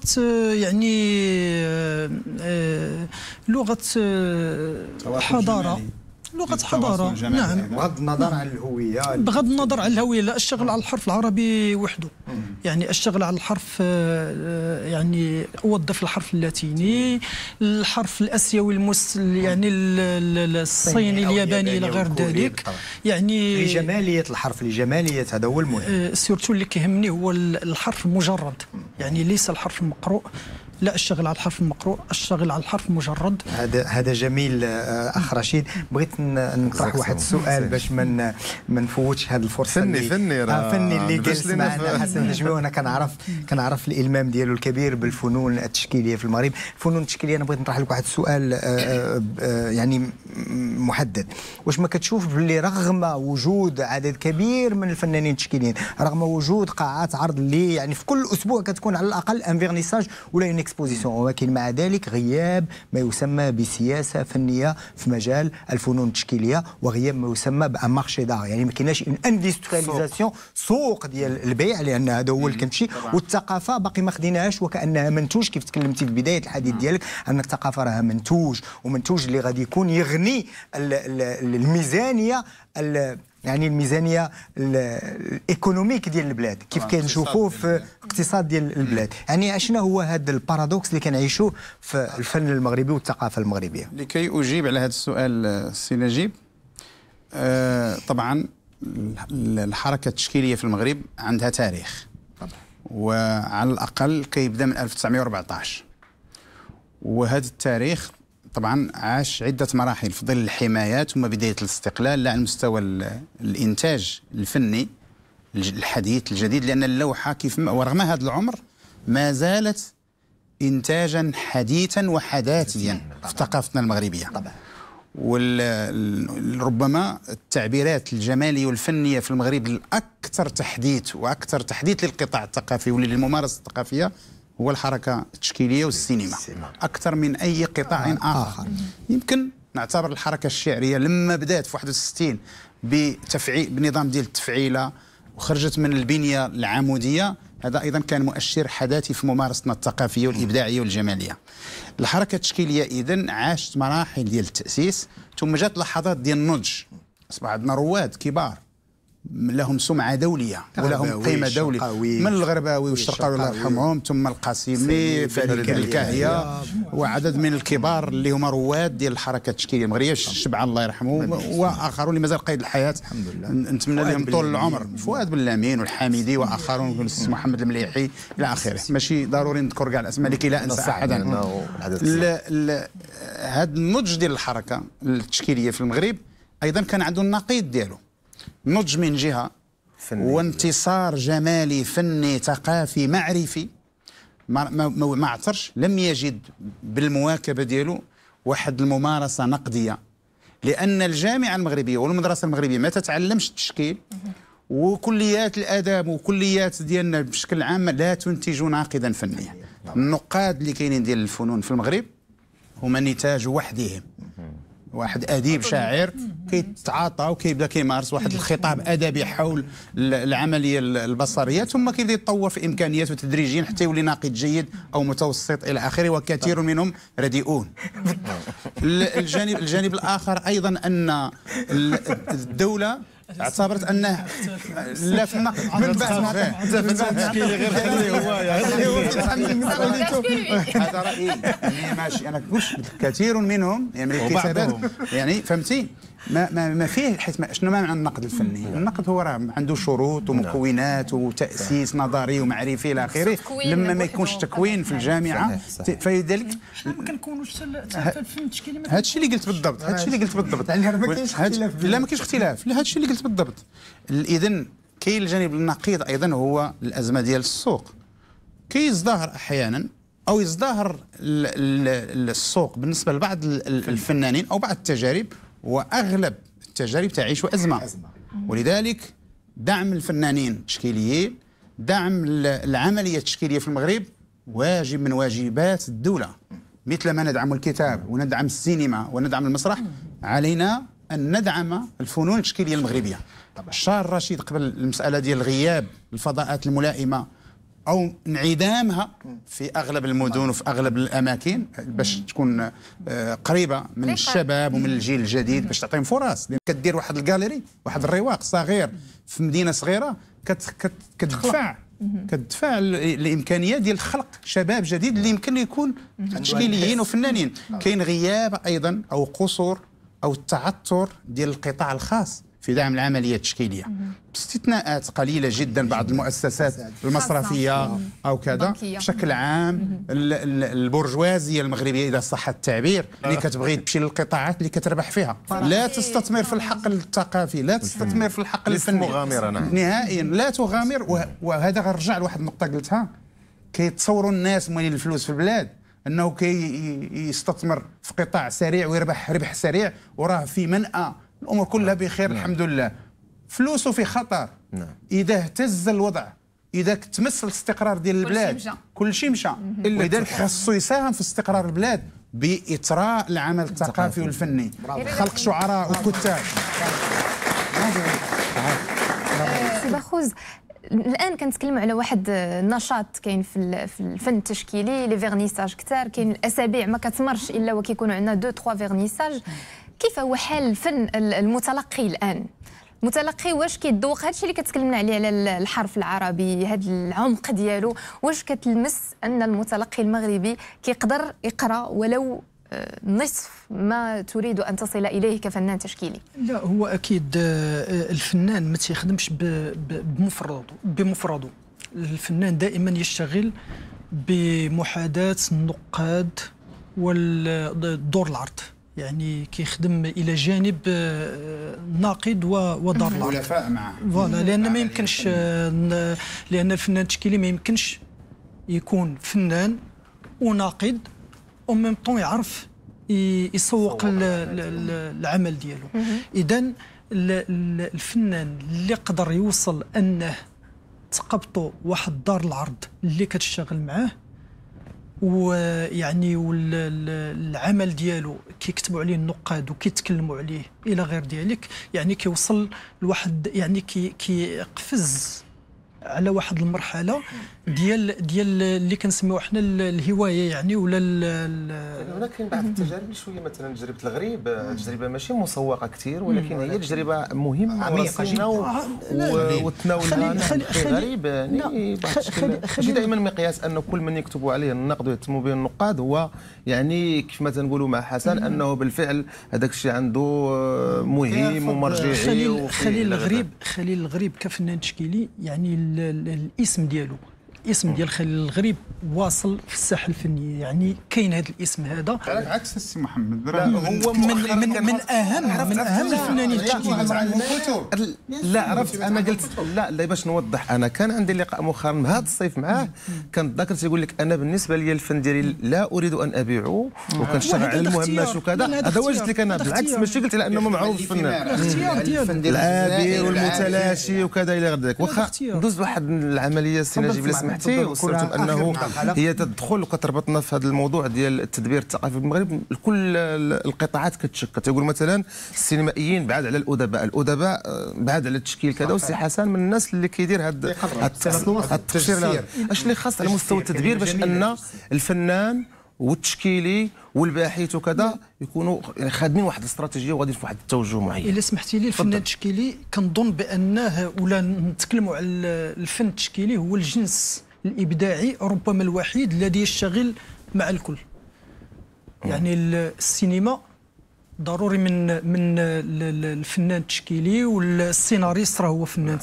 يعني آه، آه، لغه آه، حضاره لغه حضاره نعم بغض النظر عن الهويه بغض النظر عن الهويه لا اشتغل على الحرف العربي وحده يعني اشتغل على الحرف آه، آه، يعني اوظف الحرف اللاتيني الحرف الاسيوي المس يعني الصيني الياباني الى غير ذلك يعني لجماليه الحرف لجماليه هذا هو المهم آه، سيرتو اللي كيهمني هو الحرف المجرد يعني ليس الحرف المقروء لا الشغل على الحرف المقروء الشغل على الحرف المجرد هذا هذا جميل آه، اخ رشيد بغيت نطرح واحد السؤال باش ما نفوتش هذه الفرصه فني فني راه آه، فني اللي جالس معنا حسن نجمي وانا كنعرف كنعرف الالمام ديالو الكبير بالفنون التشكيليه في المغرب الفنون التشكيليه انا بغيت نطرح لك واحد السؤال آه، يعني محدد واش ما كتشوف باللي رغم وجود عدد كبير من الفنانين التشكيليين رغم وجود قاعات عرض اللي يعني في كل اسبوع كتكون على الاقل ان فيرنيساج ولا اون اكسبوزيسيون ولكن مع ذلك غياب ما يسمى بسياسه فنيه في مجال الفنون التشكيليه وغياب ما يسمى بان مارشي دار يعني ما كايناش اون اندستريزاسيون سوق ديال البيع لان هذا هو اللي كنمشي والثقافه باقي ما خديناهاش وكانها منتوج كيف تكلمتي في بدايه الحديث ديالك ان الثقافه راها منتوج ومنتوج اللي غادي يكون يغني للميزانيه يعني الميزانيه الايكونوميك ديال البلاد كيف كنشوفوه في الاقتصاد ديال البلاد يعني اشنا هو هذا البارادوكس اللي كنعيشوه في الفن المغربي والثقافه المغربيه لكي اجيب على هذا السؤال سي نجيب آه طبعا الحركه التشكيليه في المغرب عندها تاريخ وعلى الاقل كيبدا من 1914 وهذا التاريخ طبعا عاش عده مراحل في ظل الحمايه ثم بدايه الاستقلال لا على المستوى الانتاج الفني الحديث الجديد لان اللوحه كيف ورغم هذا العمر ما زالت انتاجا حديثا وحداثيا في ثقافتنا المغربيه طبعا وربما التعبيرات الجماليه والفنيه في المغرب الاكثر تحديث واكثر تحديث للقطاع الثقافي وللممارسه الثقافيه هو الحركه التشكيليه والسينما اكثر من اي قطاع آه. اخر يمكن نعتبر الحركه الشعريه لما بدات في 61 بتفعيل بنظام ديال التفعيله وخرجت من البنيه العموديه هذا ايضا كان مؤشر حداثي في ممارستنا الثقافيه والابداعيه والجماليه الحركه التشكيليه اذا عاشت مراحل ديال التاسيس ثم جات لحظات ديال النضج اصبح عندنا رواد كبار لهم سمعة دولية ولهم قيمة دولية من الغرباوي والشرقاوي الله يرحمهم ثم القاسمي فريق الكاهية وعدد من الكبار اللي هما رواد ديال الحركة التشكيلية المغربية الشبعة الله يرحمه وآخرون اللي مازال قيد الحياة الحمد لله نتمنى لهم طول العمر فؤاد بن لامين والحامدي وآخرون محمد المليحي إلى آخره ماشي ضروري نذكر كاع الأسماء لكي لا أنسى أحدا هذا النضج ديال الحركة التشكيلية في المغرب أيضا كان عنده النقيض ديالو نضج من جهة فني وانتصار جمالي فني ثقافي معرفي ما, ما, ما عثرش لم يجد بالمواكبة ديالو واحد الممارسة نقدية لأن الجامعة المغربية والمدرسة المغربية ما تتعلمش التشكيل وكليات الاداب وكليات ديالنا بشكل عام لا تنتج ناقدا فنيا النقاد اللي كاينين ديال الفنون في المغرب هما نتاج وحدهم واحد اديب شاعر كيتعاطى وكيبدا كيمارس واحد الخطاب ادبي حول العمليه البصريه ثم كيبدا يتطور في امكانياته تدريجيا حتى يولي ناقد جيد او متوسط الى اخره وكثير آه. منهم رديئون الجانب الجانب الاخر ايضا ان الدوله اعتبرت انه لا فما من بعد ما التشكيل غير خليه هو غير يتحمل مسؤوليته هذا رايي يعني ماشي انا كثير منهم يعني الكتابات يعني فهمتي ما ما, ما فيه حيث ما شنو معنى النقد الفني؟ النقد هو راه عنده شروط نعم. ومكونات وتاسيس نظري ومعرفي الى اخره لما ما يكونش تكوين في الجامعه فلذلك حنا ما كنكونوش حتى الفن التشكيلي هذا الشيء اللي قلت بالضبط هذا آه. الشيء اللي قلت بالضبط يعني ما كاينش اختلاف لا ما كاينش اختلاف لا هذا الشيء اللي قلت بالضبط اذا كاين الجانب النقيض ايضا هو الازمه ديال السوق كيزدهر احيانا او يزدهر السوق بالنسبه لبعض الفنانين او بعض التجارب واغلب التجارب تعيش ازمه ولذلك دعم الفنانين التشكيليين دعم العمليه التشكيليه في المغرب واجب من واجبات الدوله مثل ما ندعم الكتاب وندعم السينما وندعم المسرح علينا ان ندعم الفنون التشكيليه المغربيه الشهر الرشيد قبل المساله ديال غياب الفضاءات الملائمه او انعدامها في اغلب المدن وفي اغلب الاماكن باش تكون آه، قريبه من الشباب ومن الجيل الجديد باش تعطيهم فرص كدير واحد الكاليري واحد الرواق صغير في مدينه صغيره كتدفع كتدفع الامكانيه ديال خلق شباب جديد اللي يمكن يكون تشكيليين وفنانين آه. كاين غياب ايضا او قصور او التعثر ديال القطاع الخاص في دعم العمليه التشكيليه باستثناءات قليله جدا بعض المؤسسات المصرفيه او كذا بشكل عام البرجوازيه المغربيه اذا صح التعبير اللي آه. كتبغي تمشي للقطاعات اللي كتربح فيها لا تستثمر في الحقل الثقافي لا تستثمر في الحقل الفني نهائيا لا تغامر وهذا غنرجع لواحد النقطه قلتها كيتصوروا الناس مالين الفلوس في البلاد انه كي يستثمر في قطاع سريع ويربح ربح سريع وراه في منأى الامور كلها بخير نعم. الحمد لله فلوسه في خطر نعم. اذا اهتز الوضع اذا تمس الاستقرار ديال البلاد كل شيء مشى ولذلك خاصو يساهم في استقرار البلاد باثراء العمل الثقافي والفني خلق شعراء وكتاب أه، سي بخوز الان كنتكلم على واحد النشاط كاين في الفن التشكيلي لي فيرنيساج كثار كاين الاسابيع ما كتمرش الا وكيكونوا عندنا دو تخوا فيرنيساج كيف هو حال الفن المتلقي الان متلقي واش كيذوق هادشي اللي كتكلمنا عليه على الحرف العربي هاد العمق ديالو واش كتلمس ان المتلقي المغربي كيقدر يقرا ولو آه، نصف ما تريد ان تصل اليه كفنان تشكيلي لا هو اكيد آه، آه، الفنان ما تيخدمش بمفرده بمفرده الفنان دائما يشتغل بمحاداه النقاد والدور العرض يعني كيخدم الى جانب آه، ناقد ودار العرض معه فوالا لان ما يمكنش آه، لان الفنان التشكيلي ما يمكنش يكون فنان وناقد او ميم طون يعرف يسوق العمل ديالو اذا الفنان اللي قدر يوصل انه تقبطوا واحد دار العرض اللي كتشتغل معاه ويعني والعمل ديالو كيكتبوا عليه النقاد وكيتكلموا عليه الى غير ذلك يعني كيوصل لواحد يعني كيقفز كي على واحد المرحله ديال ديال اللي كنسميو حنا الهوايه يعني ولا يعني هناك كاين بعض التجارب شويه مثلا تجربه الغريب تجربه ماشي مسوقه كثير ولكن هي تجربه مهمه عميقه جدا آه، وتناولها نعم، غريب يعني دائما مقياس ان كل من يكتبوا عليه النقد ويهتموا به النقاد هو يعني كيف ما تنقولوا مع حسن انه بالفعل هذاك الشيء عنده آه، مهم ومرجعي خليل خليل الغريب خليل الغريب كفنان تشكيلي يعني الاسم ديالو الاسم ديال خليل الغريب واصل في الساحه الفنيه يعني كاين هذا الاسم هذا عكس السي محمد راه هو من من, من اهم من اهم الفنانين لا عرفت انا قلت لا لا باش نوضح انا كان عندي لقاء مؤخرا هذا الصيف معاه كان ذكر تيقول لك انا بالنسبه لي الفن ديالي لا اريد ان ابيعه وكنشتغل على المهمات وكذا هذا واجد لك انا بالعكس ماشي قلت على انه معروف الفنان العابر والمتلاشي وكذا الى غير ذلك واخا دوز واحد العمليه السيناجي سمع سمحتي وقلت انه هي تدخل وكتربطنا في هذا الموضوع ديال التدبير الثقافي بالمغرب كل القطاعات كتشك تيقول مثلا السينمائيين بعاد على الادباء الادباء آه، بعاد على التشكيل كذا وسي حسن من الناس اللي كيدير هذا التقصير اش اللي خاص على مستوى التدبير باش ان الفنان والتشكيلي والباحث وكذا يكونوا يعني خادمين واحد الاستراتيجيه وغادي في واحد التوجه معين الا سمحتي لي الفن التشكيلي كنظن بانه ولا نتكلموا على الفن التشكيلي هو الجنس الابداعي ربما الوحيد الذي يشتغل مع الكل يعني السينما ضروري من من الفنان التشكيلي والسيناريست راه هو فنان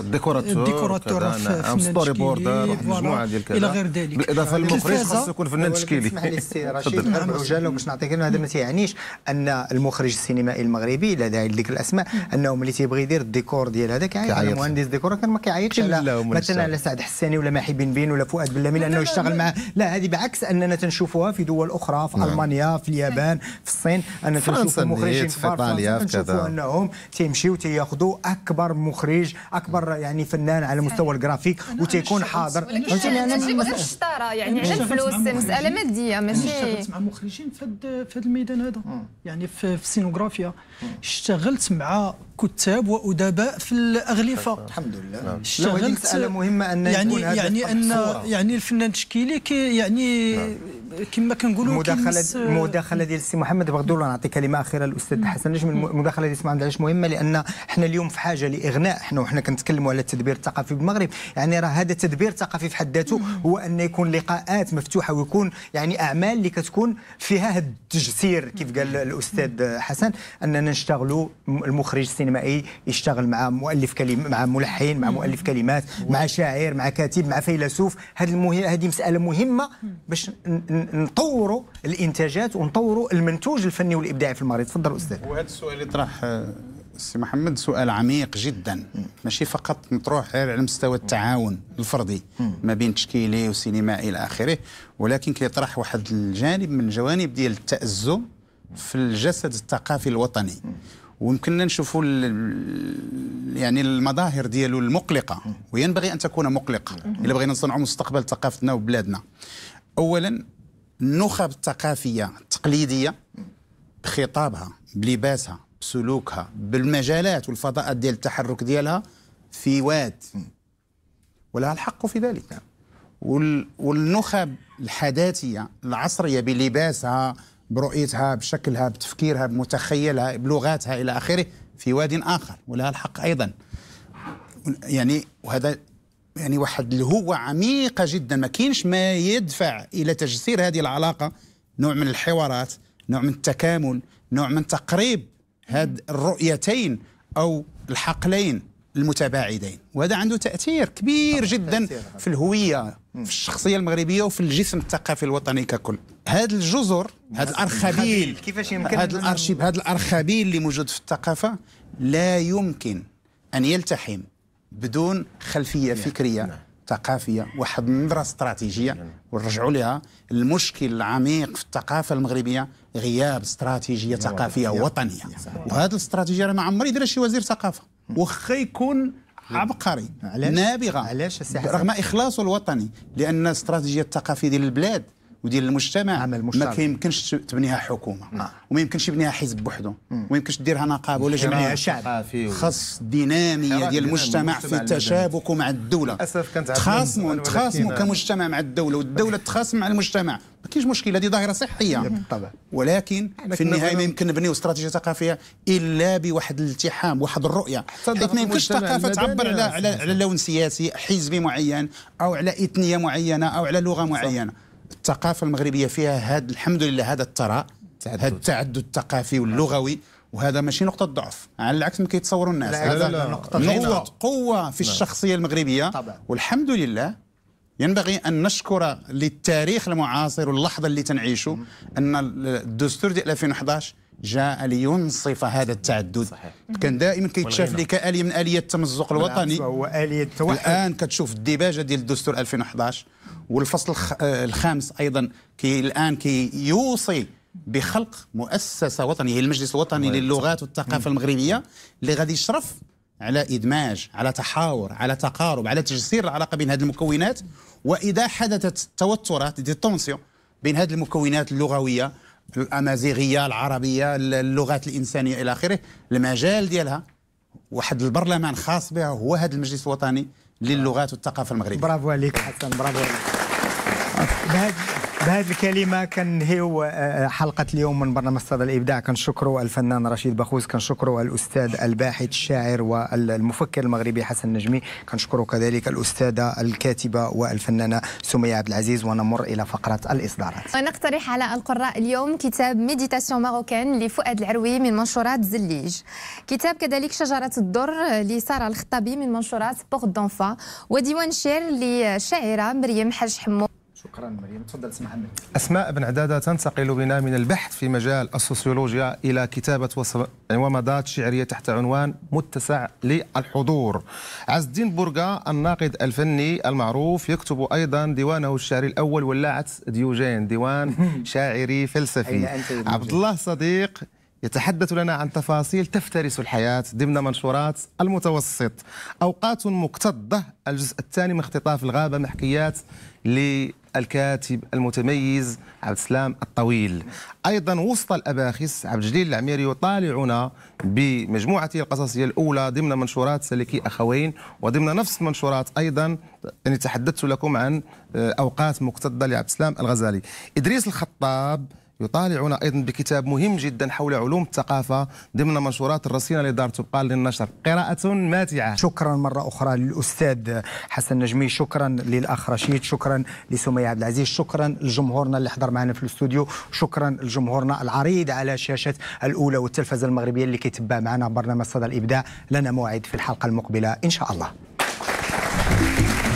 الديكوراتور الديكوراتور نعم. فنان ستوري بوردر مجموعه ديال كذا الى غير ذلك بالاضافه للمخرج خاصو يكون فنان تشكيلي اسمح لي السي رشيد عجاله نعم. باش نعطيك هذا ما تيعنيش ان المخرج السينمائي المغربي لا داعي لذكر الاسماء انه ملي تيبغي يدير الديكور ديال هذا كيعيط المهندس ديكور كان ما كيعيطش على مثلا على سعد حساني ولا ماحي بن بين ولا فؤاد بلامي لانه يشتغل معاه لا هذه بعكس اننا تنشوفوها في دول اخرى في نعم. المانيا في اليابان في الصين انا تنشوف مخرجين في ايطاليا في كذا انهم تيمشيو تياخذوا اكبر مخرج اكبر يعني فنان على مستوى الجرافيك وتيكون حاضر انا ماشي الشطاره يعني على الفلوس مساله ماديه ماشي اشتغلت مع مخرجين في هذا الميدان هذا يعني في السينوغرافيا اشتغلت مع كتاب وادباء في الاغلفه الحمد لله نعم. اشتغلت على مهمه ان يعني يعني ان يعني الفنان التشكيلي كي يعني نعم. كما كنقولوا المداخله المداخله ديال السي محمد بغدو نعطي كلمه اخيره للاستاذ نعم. حسن نجم المداخله ديال محمد علاش مهمه لان حنا اليوم في حاجه لاغناء حنا وحنا كنتكلموا على التدبير الثقافي بالمغرب يعني راه هذا التدبير الثقافي في حد ذاته هو ان يكون لقاءات مفتوحه ويكون يعني اعمال اللي كتكون فيها هذا التجسير كيف قال الاستاذ حسن اننا نشتغلوا المخرج السينمائي السينمائي يشتغل مع مؤلف كلم مع ملحن مع مؤلف كلمات مع شاعر مع كاتب مع فيلسوف هذه المه... هذه مساله مهمه باش نطوروا الانتاجات ونطوروا المنتوج الفني والابداعي في المغرب تفضل استاذ وهذا السؤال يطرح آه، سي محمد سؤال عميق جدا ماشي فقط مطروح غير على مستوى التعاون الفردي ما بين تشكيلي وسينمائي الى اخره ولكن كيطرح واحد الجانب من الجوانب ديال التازم في الجسد الثقافي الوطني ويمكننا نشوفوا يعني المظاهر ديالو المقلقه وينبغي ان تكون مقلقه الا بغينا نصنعوا مستقبل ثقافتنا وبلادنا اولا النخب الثقافيه التقليديه بخطابها بلباسها بسلوكها بالمجالات والفضاءات ديال التحرك ديالها في واد ولها الحق في ذلك والنخب الحداثيه العصريه بلباسها برؤيتها بشكلها بتفكيرها بمتخيلها بلغاتها إلى آخره في واد آخر ولها الحق أيضا يعني وهذا يعني واحد الهوة عميقة جدا ما كاينش ما يدفع إلى تجسير هذه العلاقة نوع من الحوارات نوع من التكامل نوع من تقريب هاد الرؤيتين أو الحقلين المتباعدين وهذا عنده تأثير كبير جدا في الهوية في الشخصية المغربية وفي الجسم الثقافي الوطني ككل هذا الجزر هذا الارخبيل كيفاش يمكن هذا الارشيف هذا الارخبيل اللي موجود في الثقافه لا يمكن ان يلتحم بدون خلفيه نعم. فكريه نعم. ثقافيه واحد النظره استراتيجيه نعم. ونرجعوا لها المشكل العميق في الثقافه المغربيه غياب استراتيجيه ثقافيه وطنيه وهذه الاستراتيجيه راه ما عمري دارها شي وزير ثقافه واخا يكون عبقري نابغه علاش رغم اخلاصه الوطني لان الاستراتيجيه الثقافيه ديال البلاد وديال المجتمع, عمل ما كيمكنش تبنيها حكومه نعم. وما يمكنش يبنيها حزب بوحدو وما يمكنش ديرها نقابه ولا جمعيه شعب خاص الديناميه ديال المجتمع في تشابك مع الدوله للاسف كانت تخاصموا تخاصموا كمجتمع مع الدوله والدوله تخاصم مع المجتمع ما كاينش مشكل هذه ظاهره صحيه بالطبع ولكن في النهايه ما يمكن نبنيو استراتيجيه ثقافيه الا بواحد الالتحام واحد الرؤيه حيت ما يمكنش الثقافه تعبر على على لون سياسي حزبي معين او على اثنيه معينه او على لغه معينه صح. الثقافه المغربيه فيها هذا الحمد لله هذا الثراء هذا التعدد الثقافي واللغوي وهذا ماشي نقطة ضعف على العكس ما كيتصوروا الناس لا هذا لا نقطة قوة قوة في لا. الشخصية المغربية طبعا. والحمد لله ينبغي أن نشكر للتاريخ المعاصر واللحظة اللي تنعيشه أن الدستور ديال 2011 جاء لينصف هذا التعدد صحيح. كان دائما كيتشاف لي كاليه من اليه التمزق نعم، الوطني هو اليه التوحد الان كتشوف الديباجه ديال الدستور 2011 والفصل آه، الخامس ايضا كي الان كيوصي بخلق مؤسسه وطنيه هي المجلس الوطني للغات والثقافه المغربيه اللي غادي يشرف على ادماج على تحاور على تقارب على تجسير العلاقه بين هذه المكونات واذا حدثت توترات دي تونسيون بين هذه المكونات اللغويه الامازيغيه العربيه اللغات الانسانيه الى اخره المجال ديالها واحد البرلمان خاص بها هو هذا المجلس الوطني للغات والثقافه المغربيه برافو عليك حسن برافو عليك آه. بهذه الكلمه كنهيو آه، آه، حلقه اليوم من برنامج صدى الابداع كنشكروا الفنان رشيد باخوز كنشكروا الاستاذ الباحث الشاعر والمفكر المغربي حسن نجمي كنشكروا كذلك الاستاذه الكاتبه والفنانه سميه عبد العزيز ونمر الى فقره الاصدارات ونقترح على القراء اليوم كتاب ميديتاسيون ماروكان لفؤاد العروي من منشورات زليج كتاب كذلك شجره الدر لساره الخطابي من منشورات بوغ دونفا وديوان شير للشاعره مريم حاج حمو شكرا مريم تفضل سي محمد اسماء بن عداده تنتقل بنا من البحث في مجال السوسيولوجيا الى كتابه يعني ومضات شعريه تحت عنوان متسع للحضور عز الدين بورغا الناقد الفني المعروف يكتب ايضا ديوانه الشعري الاول ولاعه ديوجين ديوان شاعري فلسفي عبد الله صديق يتحدث لنا عن تفاصيل تفترس الحياة ضمن منشورات المتوسط أوقات مكتظة الجزء الثاني من اختطاف الغابة محكيات للكاتب المتميز عبد السلام الطويل أيضا وسط الأباخس عبد الجليل العميري يطالعنا بمجموعته القصصية الأولى ضمن منشورات سلكي أخوين وضمن نفس المنشورات أيضا أني يعني تحدثت لكم عن آه، أوقات مكتظة لعبد السلام الغزالي إدريس الخطاب يطالعنا ايضا بكتاب مهم جدا حول علوم الثقافه ضمن منشورات الرصينه لدار تبقال للنشر قراءه ماتعه شكرا مره اخرى للاستاذ حسن نجمي شكرا للاخ رشيد شكرا لسميه عبد العزيز شكرا لجمهورنا اللي حضر معنا في الاستوديو شكرا لجمهورنا العريض على شاشه الاولى والتلفزه المغربيه اللي كيتبع معنا برنامج صدى الابداع لنا موعد في الحلقه المقبله ان شاء الله